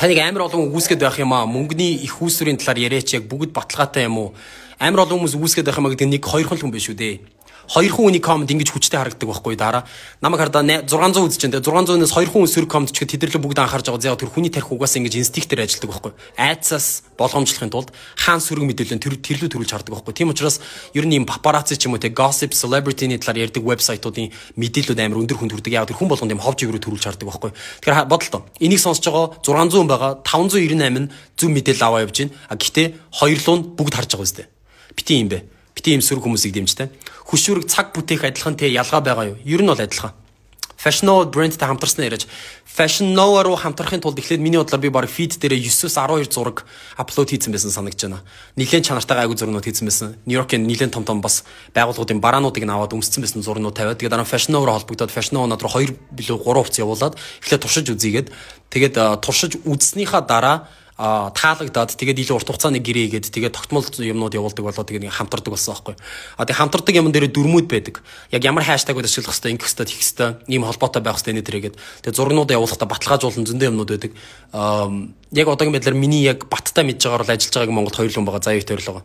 Таныг амар олон үүсгэж байх юм аа. Мөнгөний их үүсвэрийн талаар яриач яг бүгд баталгаатай юм уу? Амар олон хүмүүс үүсгэж байх юм а гэдэг нэг хоёр хүн биш үү дээ хоёр хүн үний комент ингэж хүчтэй харагддаг байхгүй дараа намайг хардаа 600 үзэж байна те 600-аас хоёр хүн сөрөг комент ч гэхэд тэдэрлээ бүгд анхаарч байгаа зэрэг тэр хүний тарих угаасаа ингэж инстинктээр ажилладаг байхгүй айцаас болгоомжлохын тулд хаан сөрөг мэдээлэл тэр тэрлүү төрүүлж хардаг байхгүй тийм учраас ер нь юм папарацци ч юм уу те gossip celebrity-ний талаар ярьдаг вебсайтуудын мэдээлэлүүд амар өндөр хүнд хүрдэг яг тэр хүн болгонд юм ховж өгөрөө төрүүлж хардаг байхгүй тэгэхээр бодолтой энийг сонсож байгаа 600 байгаа 598 нь зөв мэдээлэл аваа явж байна а гэхдээ хоёр луун бүгд харж байгаа үстэй бити юм бэ бит ийм сөрөг хүмүүсийг дэмжтэй. Хөшүүрэг цаг бүтээх адилхан те ялгаа байгаа юу? Ер нь бол адилхан. Fashion Nova брэндтэй хамтарсан яриач. Fashion Nova руу хамтрахын тулд эхлээд миний бодлоор би баг feed дээр 9-с 12 зураг апплод хийсэн байсан санагдаж байна. Нилийн чанартай гайгүй зургууд хийсэн байсан. Нью-Йоркийн нилийн том том бас байгууллагуудын бараануудыг наваад өмссөн байсан зургууд тавиад тэгээд дараа Fashion Nova-ро холбогдоод Fashion Nova надад 2 билүү 3 хувц явуулаад эхлээд туршиж үзьийгээд тэгээд э, туршиж үзснийхаа дараа таалагдаад тэгээд илүү урт хугацааны гэрээ хийгээд тэгээд тогтмол юмнууд явуулдаг болоод тэгээд хамтардаг болсон байхгүй. А тэгээд хамтардаг юм дээр дүрмүүд байдаг. Яг ямар хаштаг ашиглах хэвээр ингэх хэвээр хийх хэвээр ийм холбоотой байх хэвээр энэ төргээд тэгээд зургнууд явуулахдаа баталгаажуулсан зөндөө юмнууд байдаг. Яг одоогийн байдлаар миний яг баттай мэдж байгаагаар л ажиллаж байгааг Монголд хоёр л хүн байгаа. Заяа их төрөл байгаа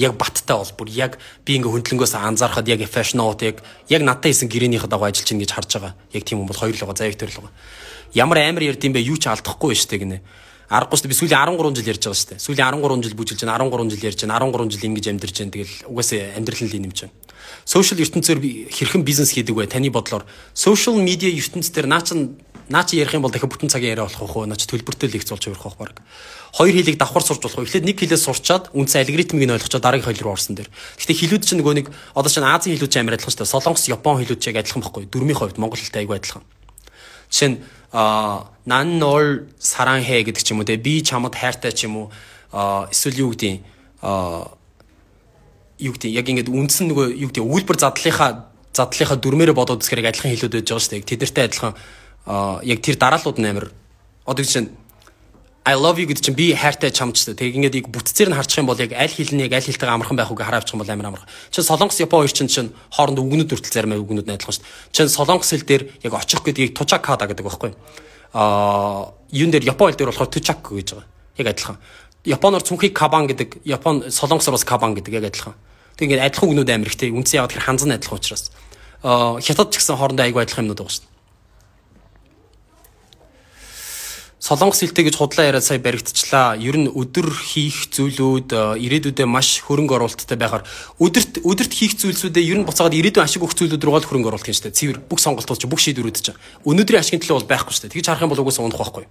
яг баттай бол бүр яг би ингээ хөндлөнгөөс анзаархад яг fashion out яг яг надтай исэн гэрээнийхээ дагуу ажиллаж гин гэж харж байгаа. Яг тийм юм бол хоёр л байгаа, заяг төрөл байгаа. Ямар амар ярд юм бэ? Юу ч алдахгүй штэ гинэ. 10 би сүүлийн 13 жил ярьж байгаа шүү дээ. Сүүлийн 13 жил бүжилж байна, 13 жил ярьж байна, 13 жил ингэж амьдарч байна. Тэгэл угаасаа амьдрал нь л юм чинь. Сошиал ертөнцөөр би хэрхэн бизнес хийдэг вэ? Таны бодлоор сошиал медиа ертөнц дээр наа чин наа чи ярих юм бол дахиад бүтэн цагийн яриа болох уу? Наа чи төлбөртэй лекц болж явах болох баг. Хоёр хэлийг давхар сурч болох. Эхлээд нэг хэлээ сурчаад үндсэн алгоритмыг нь ойлгочоо дараагийн хоёул руу орсон дээр. Гэхдээ хэлүүд чинь нөгөө нэг одоо чинь Азийн хэлүүд чинь амар адилхан шүү дээ. Солонгос, Япон хэлүүд чинь адилхан байхгүй. Дөрмийн хувьд Монгол хэлтэй айгүй адилхан. Жишээ нь аа нан нол саранхэ гэдэг ч юм уу те би чамд хайртай ч юм уу эсвэл юу гэдэг аа юу гэдэг яг ингэдэг үндсэн нөгөө юу гэдэг үйлбэр задлынхаа задлынхаа дүрмээрээ бодоод үзэхээр адилхан хэлүүд байж байгаа шүү дээ. Тэдэртэй адилхан яг тэр дараалууд нь амир одоо гэж чинь I love you гэдэг чинь би хайртай чамд ч тэг ингээд яг бүтцээр нь харчих юм бол яг аль хил нь яг аль хилтэйгээ амархан байх үг хараачих юм бол амар амарх. Чин Солонгос Япон хоёр чинь чинь хооронд үгнүүд хүртэл зарим үгнүүд адилхан шүү дээ. Чин Солонгос хэл дээр яг очих гэдгийг тучакада гэдэг байхгүй. Аа юун дээр Япон хэл дээр болохоор тучак гэж байгаа. Яг адилхан. Японоор цүнхийг кабан гэдэг, Япон Солонгосоор бас кабан гэдэг яг адилхан. Тэг ингээд адилхан үгнүүд амар ихтэй. Үндсэн яг тэр ханзан адилхан учраас. Аа хятад ч гэсэн хоорондоо айгүй адилхан юмнууд байгаа шүү дээ. Солонгос хэлтэй гэж худлаа яриад сая баригдчихлаа. Ер нь өдөр хийх зүйлүүд э, ирээдүйдээ маш хөрөнгө оруулалттай байхаар өдөрт өдөрт хийх зүйлсүүдээ ер нь буцаагаад ирээдүйн ашиг өгөх зүйлүүд рүү гол хөрөнгө оруулах юм шүү дээ. Цэвэр бүх сонголтууд чинь бүх шийдвэрүүд чинь өнөөдрийн ашигын төлөө бол байхгүй шүү дээ. Тэгж харах юм бол угсаа унах байхгүй.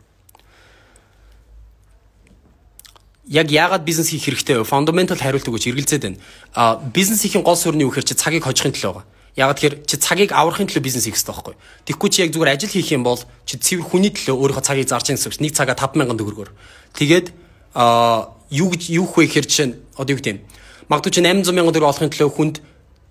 Яг яагаад бизнес хийх хэрэгтэй вэ? Фундаментал хариулт өгөөч эргэлзээд байна. А бизнесийн гол суурь нь юу гэхээр чи цагийг хожихын төлөө байгаа Яг тэгэхээр чи цагийг аврахын төлөө бизнес хийх хэрэгтэй байхгүй. Тэгэхгүй чи яг зүгээр ажил хийх юм бол чи цэвэр хүний төлөө өөрийнхөө цагийг зарж ийн гэсэн үг. Нэг цагаа 50000 төгрөгөөр. Тэгээд аа юу гэж юу хөө ихэр чинь одоо юу гэдэм. Магадгүй чи 800 сая төгрөг олохын төлөө хүнд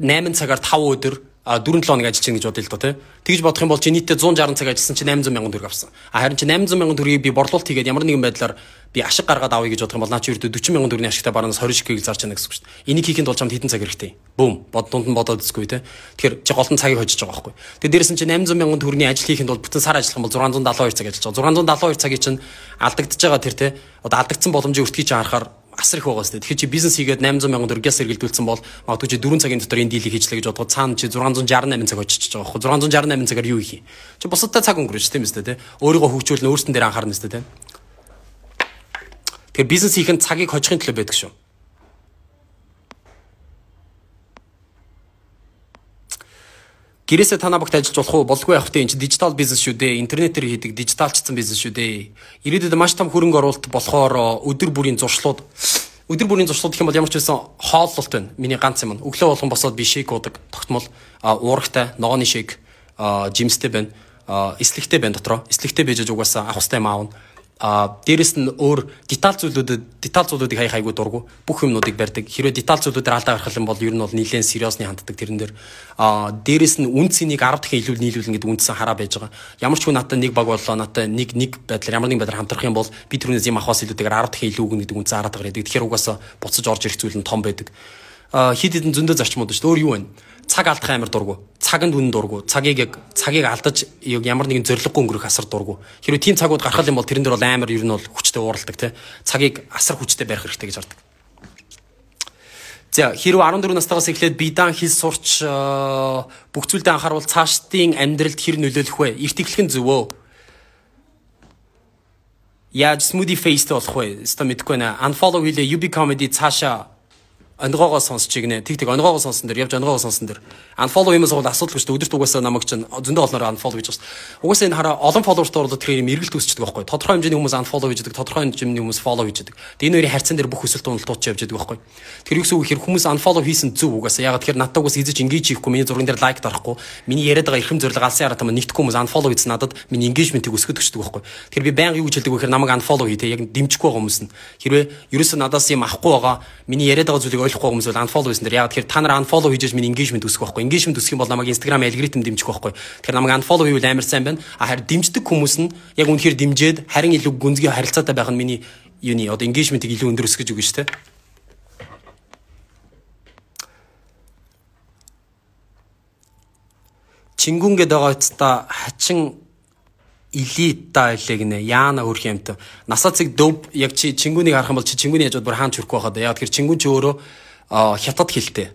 8 цагаар 5 өдөр 4-7 хоног ажиллаж чинь гэж бодъё л доо тий. Тэгж бодох юм бол чи нийтдээ 160 цаг ажилласан чинь 800 мянган төгрөг авсан. А харин чи 800 мянган төгрөгийг би борлуулалт хийгээд ямар нэгэн байдлаар би ашиг гаргаад авъя гэж бодох юм бол наа чи ердөө 40 мянган төгрөгийн ашигтай баранаас 20 шигийг зарж яана гэсэн үг шүү дээ. Энийг хийхэд бол чамд хэдэн цаг хэрэгтэй. Бөөм. Бод дунд нь бодоод үзгүй те. Тэгэхээр чи голтон цагийг хожиж байгаа байхгүй. Тэгээ дээрээс нь чи 800 мянган төгрөгийн ажил хийхэд бол бүтэн сар ажиллах юм бол 672 цаг ажиллаж байгаа. 672 цагийг чинь алдагдчихж байгаа тэр те. Одоо алдагдсан боломжийг өртгий чи харахаар асар их байгаа сте. Тэгэхээр чи бизнес хийгээд 800 сая төгрөгөөс эргэлдүүлсэн бол магадгүй чи 4 цагийн дотор энэ дийлийг хийчлээ гэж бодоход цаана чи 668 цаг очиж байгаа байхгүй 668 цагаар юу хийх юм. Чи бусдад цаг өнгөрөөч тийм үстэ тий. Өөрийгөө хөгжүүлнэ өөрсөн дээр анхаарна үстэ тий. Тэгэхээр бизнес хийхэд цагийг хожихын төлөө байдаг шүү. гэрээсээ танаа багт ажиллаж болох уу? Болгүй явах тийм чи дижитал бизнес шүү дээ. Интернетээр хийдэг дижиталчсан бизнес шүү дээ. Ирээдүйд маш том хөрөнгө оруулалт болохоор өдөр бүрийн зуршлууд өдөр бүрийн зуршлууд гэх юм бол ямар ч байсан хооллолт байна. Миний ганц юм. Өглөө болгон босоод би шейк уудаг. Тогтмол уургатай, ногооны шейк, жимстэй байна. Эслэгтэй байна дотроо. Эслэгтэй бежэж угаасаа авах хөстэй маавна а дээрэс нь өөр деталь зүйлүүдэд деталь зүйлүүдийг хаяг хайгуу дургу бүх юмнуудыг барьдаг хэрвээ деталь зүйлүүдээр алдаа гаргах юм бол ер нь бол нীলэн сериосны ханддаг тэрэн дээр а дээрэс нь үн цэнийг 10 дахин илүү нийлүүлнэ гэдэг үндсэн хараа байж байгаа ямар ч хүн надад нэг баг боллоо надад нэг нэг байдлаар ямар нэг байдлаар хамтрах юм бол би түрүүнээс юм авахаас илүүтэйгээр 10 дахин илүү өгнө гэдэг үндсэн хараад байгаа гэдэг тэгэхээр угаасаа буцаж орж ирэх зүйл нь том байдаг хид хідэн зөндөө зарчмууд шүү дээ өөр юу байна цаг алдах амар дурггүй. Цаганд үнэн дурггүй. Цагийг яг цагийг алдаж ямар нэгэн зориггүй өнгөрөх асар дурггүй. Хэрвээ тийм цагууд гаргах юм бол тэрэн дээр бол амар ер нь бол хүчтэй ууралдаг те. Цагийг асар хүчтэй барих хэрэгтэй гэж хардаг. За хэрвээ 14 настайгаас эхлээд бидан хэл сурч э, бүх зүйлдээ анхаарвал цаашдын амьдралд хэр нөлөөлөх вэ? Эрт эхлэх нь зөвөө. Яаж smoothie face болох вэ? Өстө мэдгүй нэ. Unfollow хийлээ. UB comedy цаашаа онгоогоо сонсч игнэ. Тэг тэг онгоогоо сонсон дэр явж онгоогоо сонсон дэр unfollow юмс бол асуудал гэж өдөрт угаасаа намайг чинь зөндөө олноор unfollow гэж байна. Угаасаа энэ хараа олон followerтай бол тэр юм эргэлт үүсчихдэг байхгүй. Тодорхой хэмжээний хүмүүс unfollow хийдэг, тодорхой хэмжээний хүмүүс follow хийдэг. Тэг энэ хоёрын харьцан дээр бүх өсөлт уналтууд ч явж байгаа байхгүй. Тэр юкс үг ихэр хүмүүс unfollow хийсэн зөв угаасаа. Ягаад тэр надад угаасаа эзэж ингэж хийхгүй, миний зурган дээр лайк дарахгүй, миний яриад байгаа ихрэм зориг алсын хараа тамаа нэгтгэхгүй хүмүүс unfollow хийсэн надад миний engagement-ийг өсгөх төчдөг байхгүй. Тэр би баян юу гэж хэлдэг вэ гэхээр намайг unfollow хий те яг дэмжихгүй байгаа хүмүүс нь. Хэрвээ ерөөсөө надаас юм авахгүй байгаа, миний яриад байгаа зүйлийг ойлгохгүй хүмүүс бол unfollow хийсэн дэр яг тэгэхээр та нар unfollow хийж минь engagement өсөх байхгүй engagement өсөх юм бол намайг Instagram алгоритм дэмжих байхгүй тэгэхээр намайг unfollow хийвэл амар сайн байна а харин дэмждэг хүмүүс нь яг үнэхээр дэмжиэд харин илүү гүнзгий харилцаатай байх нь миний юуны одоо engagement-ийг илүү өндөр өсгөх гэж үгүй шүү дээ Чингүн гэдэг байгаа утстай хачин элит да элег нэ яана хөрх юм тө насацыг дөв яг чи чингүнийг харах юм бол чи чингүний хажууд бүр хаан чөрөх байхад яг тэр чингүн чи өөрөө хятад хэлтэй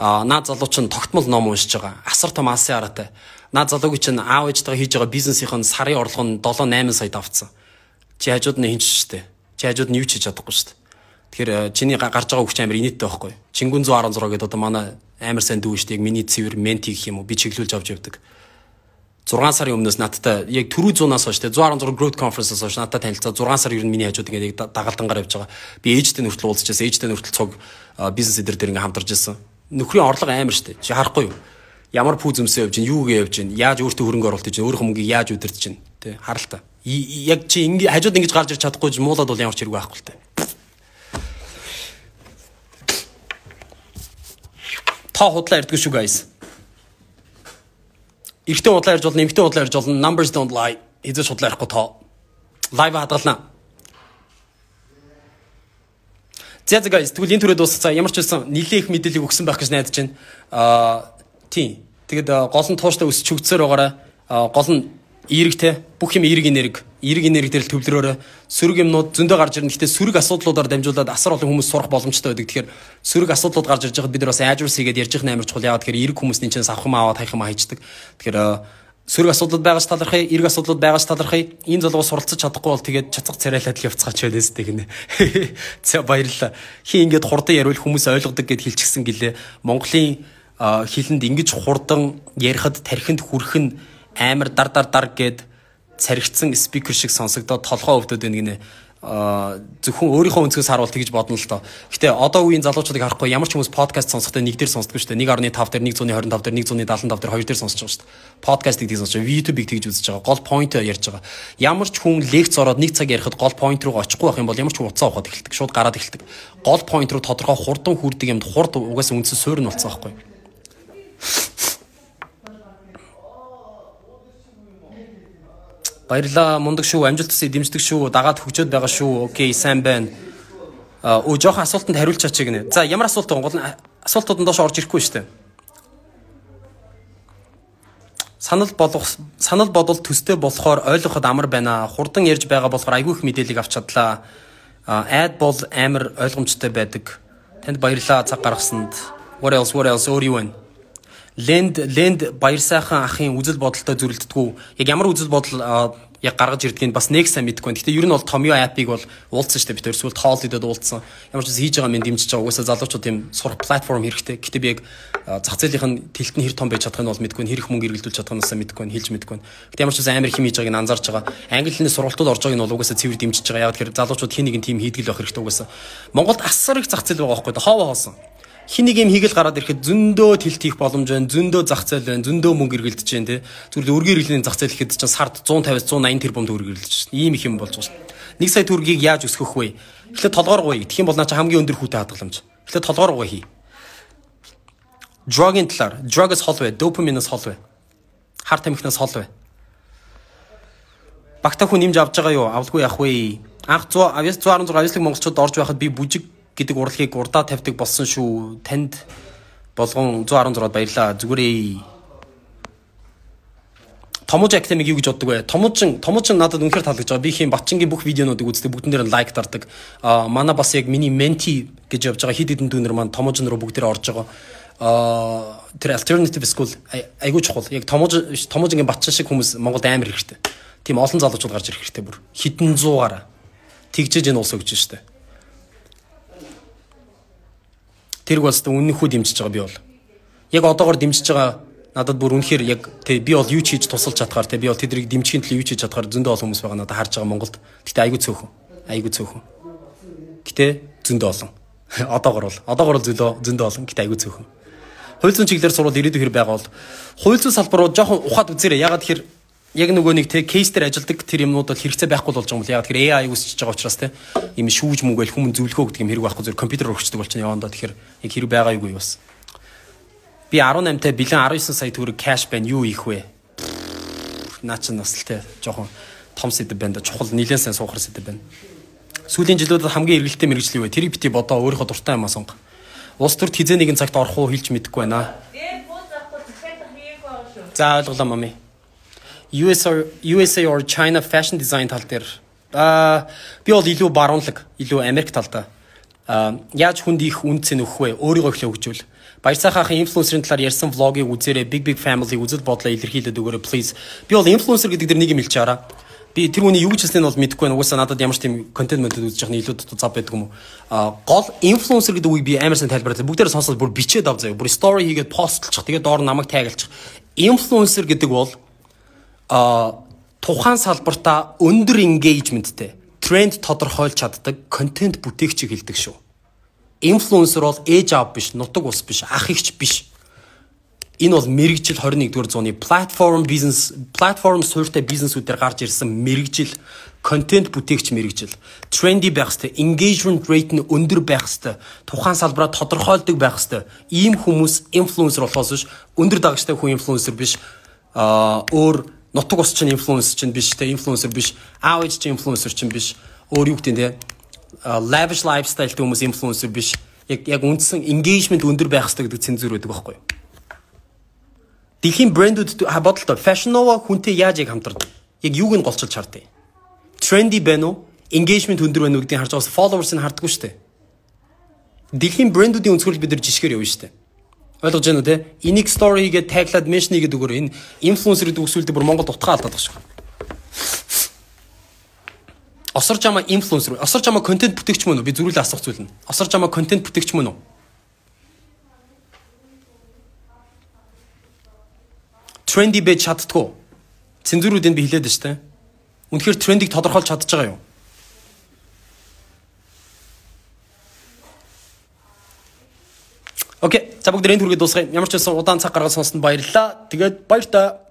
а наад залуу чинь тогтмол ном уншиж байгаа асар том асын араатай наад залууг чинь аав ээжтэйгээ хийж байгаа бизнесийнх нь сарын орлого нь 7 8 сая давцсан чи хажууд нь хинч штэ чи хажууд нь юу ч хийж чадахгүй штэ Тэгэхээр чиний гарч байгаа хүч амир инээдтэй байхгүй. Чингүн 116 гэдэг одоо манай амир сайн дүү штийг миний цэвэр мент хийх юм уу би чиглүүлж авч явдаг. 6 сарын өмнөөс надтай яг түрүү зуунаас хойш те 116 growth conference-аас хойш надтай танилцаа 6 сар ер нь миний хажууд ингээд яг дагалдангаар явж байгаа. Би ээжтэй нүртэл уулзчихсан. Ээжтэй нүртэл цуг бизнес эдэр дээр ингээд хамтарч ирсэн. Нөхрийн орлого амар штэ. Чи харахгүй юу? Ямар пүү зөмсөө явж гин, юу гээ явж гин, яаж өөртөө хөрөнгө оруулалт хийж гин, өөрөх мөнгөийг яаж удирдах гин, те харалтаа. Яг чи ингээд хажууд ингэж гарч ирч чадахгүй ч муулаад бол ямар ч хэрэггүй байхгүй л те. Та худлаа ирдгүй шүү guys. Эртний худлаа ярьж болно, эмхтэн худлаа ярьж болно. Numbers don't lie. Эзэн худлаа ярихгүй тоо. Лайв хадгалнаа. Зяз guys тэгвэл энэ төрөө дуусцаа ямар ч байсан нилээх мэдээллийг өгсөн байх гэж найдаж байна. Аа тийм. Тэгэд э, гол нь тууштай өсч хөгцсөөр байгаараа э, гол нь эерэгтэй бүх юм эерэг энерг эерэг энерг дээр л төвлөрөөрэ сөрөг юмнууд зөндөө гарч ирнэ гэхдээ сөрөг асуудлуудаар дамжуулаад асар олон хүмүүс сурах боломжтой байдаг тэгэхээр сөрөг асуудлууд гарч ирж байхад бид нар бас айжурс хийгээд ярьж их амар чухал яагаад тэгэхээр эерэг хүмүүсний чинь авах юм аваад хайх юм хайчдаг тэгэхээр э, сөрөг асуудлууд байгаач талархъя эерэг асуудлууд байгаач талархъя энэ залгуу суралцаж чадахгүй бол тэгээд чацах царайлаад л явцгаач байлээс тэгнэ за баярлалаа хин ингээд хурдан яриул хүмүүс ойлгодог гэд хэлчихсэн гэлээ Монголын э, хилэнд ингэж хурдан ярихад тархинд хүрхэн амар дар дар дар гэд царигцсан спикер шиг сонсогдоод толгоо өвдөд байна гинэ зөвхөн өөрийнхөө өнцгөөс харуул тэгж бодно л доо. Гэтэ одоо үеийн залуучуудыг харахгүй ямар ч хүмүүс подкаст сонсохдоо нэг дээр сонсдгүй шүү дээ. 1.5 дээр 125 дээр 175 дээр 2 дээр сонсож байгаа шүү дээ. Подкаст гэдгийг сонсож байгаа. YouTube-ийг тэгж үзэж байгаа. Гол point ярьж байгаа. Ямар ч хүн лекц ороод нэг цаг ярихад гол point руу очихгүй байх юм бол ямар ч хүн уцаа ухаад эхэлдэг. Шууд гараад эхэлдэг. Гол point руу тодорхой хурдан хүрдэг юмд хурд угаас үндсэн суурь нь болцсон байхгүй. Баярлаа мундаг шүү. Амжилт төсөө дэмждэг шүү. Дагаад хөгжөөд байгаа шүү. Окей, сайн байна. Өө жоохон асуултанд хариулчаач гинэ. За ямар асуулт вэ? Гол асуултууд нь доош орж ирэхгүй шүү дээ. Санал болох санал бодол төстэй болохоор ойлгоход амар байна. Хурдан ярьж байгаа болохоор айгүй их мэдээлэл авч чадлаа. Айд бол амар ойлгомжтой байдаг. Танд баярлалаа цаг гаргасанд. What else? What else? Өөр юу вэ? ленд ленд баяр сайхан ахын үзэл бодолтой зөрөлддгүү яг ямар үзэл бодол яг гаргаж ирдгийг бас нэг сайн мэдэхгүй. Гэхдээ ер нь бол Tomio app-ыг бол уулцсан шүү дээ. Би төрсвөл тоол идэд уулцсан. Ямар ч зүйл хийж байгаа минь дэмжиж байгаа. Угаасаа залуучууд тийм сурах платформ хэрэгтэй. Гэхдээ би яг зах зээлийнх нь тэлт нь хэр том байж чадах нь бол мэдэхгүй. Хэрэг мөнгө эргэлдүүлж чадах нь бас мэдэхгүй. Хилж мэдэхгүй. Гэхдээ ямар ч зүйл амар хэм хийж байгааг нь анзаарч байгаа. Англи хэлний сургалтууд орж байгааг нь бол угаасаа цэвэр дэмжиж байгаа. Яг тэгэхээр залуучууд хин нэгэн тим хийдгэл байх хэрэгтэй угаасаа. Монголд асар их зах зээл байгаа байхгүй юу? Хоо хоосон хинийг юм хийгээл гараад ирэхэд зөндөө тэлт хийх боломж байна, зөндөө зах зээл байна, зөндөө мөнгө эргэлдэж байна тий. Зүгээр л үргийн хэрэглийн зах зээл ихэд чинь сард 150-аас 180 тэрбум төгрөг эргэлдэж байна. Ийм их юм болж байна. 1 сая төгрөгийг яаж өсгөх вэ? Эхлээд толгоор гоё. Тэгэх юм бол наа чи хамгийн өндөр хүүтэй хадгаламж. Эхлээд толгоор гоё хий. Drug-ийн талаар. Drug-с хол бай, dopamine-с хол бай. Хар тамхинаас хол бай. Багтаа хүн нэмж авч байгаа юу? Авлаггүй явах вэ? Анх 100 116 авьяаслык монголчууд орж байхад би бүжиг гэдэг урлагийг урдаа тавьдаг болсон шүү. Танд болгон 116-д баярлаа. Зүгээр ээ. Томож академик юу гэж боддог вэ? Томожин Томожин надад үнэхээр таалагдж байгаа. Би их юм Батчингийн бүх видеонуудыг үздэг. Бүгдэн дээр нь лайк дарддаг. Аа манай бас яг миний менти гэж явж байгаа хид хідэн дүүнер маань Томожин руу бүгд дээр орж байгаа. Аа тэр alternative school айгуу чухал. Яг Томож Томожингийн Батчин шиг хүмүүс Монголд амар хэрэгтэй. Тийм олон залуучууд гарч ирэх хэрэгтэй бүр. Хідэн 100 гараа. Тэгжэж энэ улс өгч штэ. тэрг бас үнэнхүү дэмжиж байгаа би бол. Яг одоогор дэмжиж байгаа надад бүр үнэхээр яг тий би бол юу ч хийж тусалж чадхаар тий би бол тэднийг дэмжихийн төлөө юу ч хийж чадхаар зөндөө олон хүмүүс байгаа надад харж байгаа Монголд. Гэтэ айгүй цөөхөн. Айгүй цөөхөн. Гэтэ зөндөө олон. Одоогор бол одоогор бол зөлөө зөндөө олон. Гэтэ айгүй цөөхөн. Хуйлзын чиглэлээр сурвал ирээдүйхэр байгаа бол хуйлзын салбарууд жоохон ухаад үзээрэй. Ягаад тэгэхээр яг нөгөө нэг те кейс дээр ажилдаг тэр юмнууд бол хэрэгцээ байхгүй болж байгаа юм бол яг тэр AI үүсчихэж байгаа учраас те юм шүүж мүгэл хүмүүс зөвлөгөө өгдөг юм хэрэг байхгүй зөв компьютер өргөчдөг бол чинь явандаа тэгэхээр яг хэрэг байгаа юу бас би 18 та бэлэн 19 сая төгрөг кэш байна юу их вэ наа чинь бас л те жоохон том сэдв байна да чухал нилэн сайн суухар сэдв байна сүүлийн жилүүдэд хамгийн эргэлттэй мэрэгжил юу вэ тэрийг бити бодоо өөрийнхөө дуртай юмаа сонго улс төрт хизээ нэгэн цагт орох уу хэлж мэдэхгүй байна за ойлголоо мами USA USA or China fashion design тал дээр аа би бол илүү баруунлаг, илүү Америк талдаа. Аа яаж хүнд их үнцэн өгөх вэ? Өөрийгөө ихлэ хөгжүүл. Баярцаа хаахын инфлюенсерийн талаар ярьсан влогийг үзээрэй. Big Big Family үзэл бодлоо илэрхийлээд өгөөрэй please. Би бол инфлюенсер гэдэг дэр нэг юм хэлчих араа. Би тэр хүний юу гэжсэн нь бол мэдэхгүй байна. Угаасаа надад ямар ч тийм контент мэдээд үзэж явах нь илүү дутуу зав байдаг юм уу? Аа гол инфлюенсер гэдэг үгийг би амар сайн тайлбарлаа. Бүгдээр сонсоод бүр бичээд авзаа. Бүр story хийгээд постлчих. Тэгээд доор намайг тайгалчих. Инфлюенсер гэдэг бол а тухайн салбартаа өндөр engagement-тэй тренд тодорхойлж чаддаг контент бүтээгчийг хэлдэг шүү. Инфлюенсер бол ээж аав биш, нутаг ус биш, ах ихч биш. Энэ бол мэрэгжил 21-р зууны платформ бизнес, платформ суурьтай бизнесүүдээр гарч ирсэн мэрэгжил контент бүтээгч мэрэгжил тренди байх хэвээр engagement rate нь өндөр байх хэвээр тухайн салбараа тодорхойлдог байх хэвээр ийм хүмүүс influencer болохоос биш өндөр дагагчтай хүн influencer биш аа өөр нутаг ус чинь инфлюенсер чинь биш те инфлюенсер биш аав ээж чинь инфлюенсер чинь биш өөр юу гэдэг те lavish lifestyle хүмүүс инфлюенсер биш яг яг үндсэн engagement өндөр байх хэрэгтэй гэдэг цензур байдаг байхгүй Дэлхийн брэндүүд бодолтой fashion nova хүнтэй яаж яг хамтардаг яг юуг нь голчилж хардыг trendy байна уу engagement өндөр байна уу гэдгийг харж байгаас followers-ыг хардггүй шүү дээ Дэлхийн брэндүүдийн өнцгөрөл бид нар жишгээр явна шүү дээ Ойлгож байна уу те? Энийг story гэдэг таглаад mention хийгээд өгөр энэ influencer гэдэг үгсүүлдэг бүр Монголд утгаа алдаад багш. Осор жама influencer. Осор жама контент бүтээгч мөн үү? Би зүрүүлээ асуух зүйл нь. Осор жама контент бүтээгч мөн үү? Тренди бед чаддгүй. Цензурүүд энд би хэлээд штэ. Үнэхээр трендийг тодорхойлж чадчихж байгаа юм. Окей. За бүгд энэ түргээ дуусгая. Ямар ч байсан удаан цаг гаргаж сонссонд баярлалаа. Тэгээд баяр та.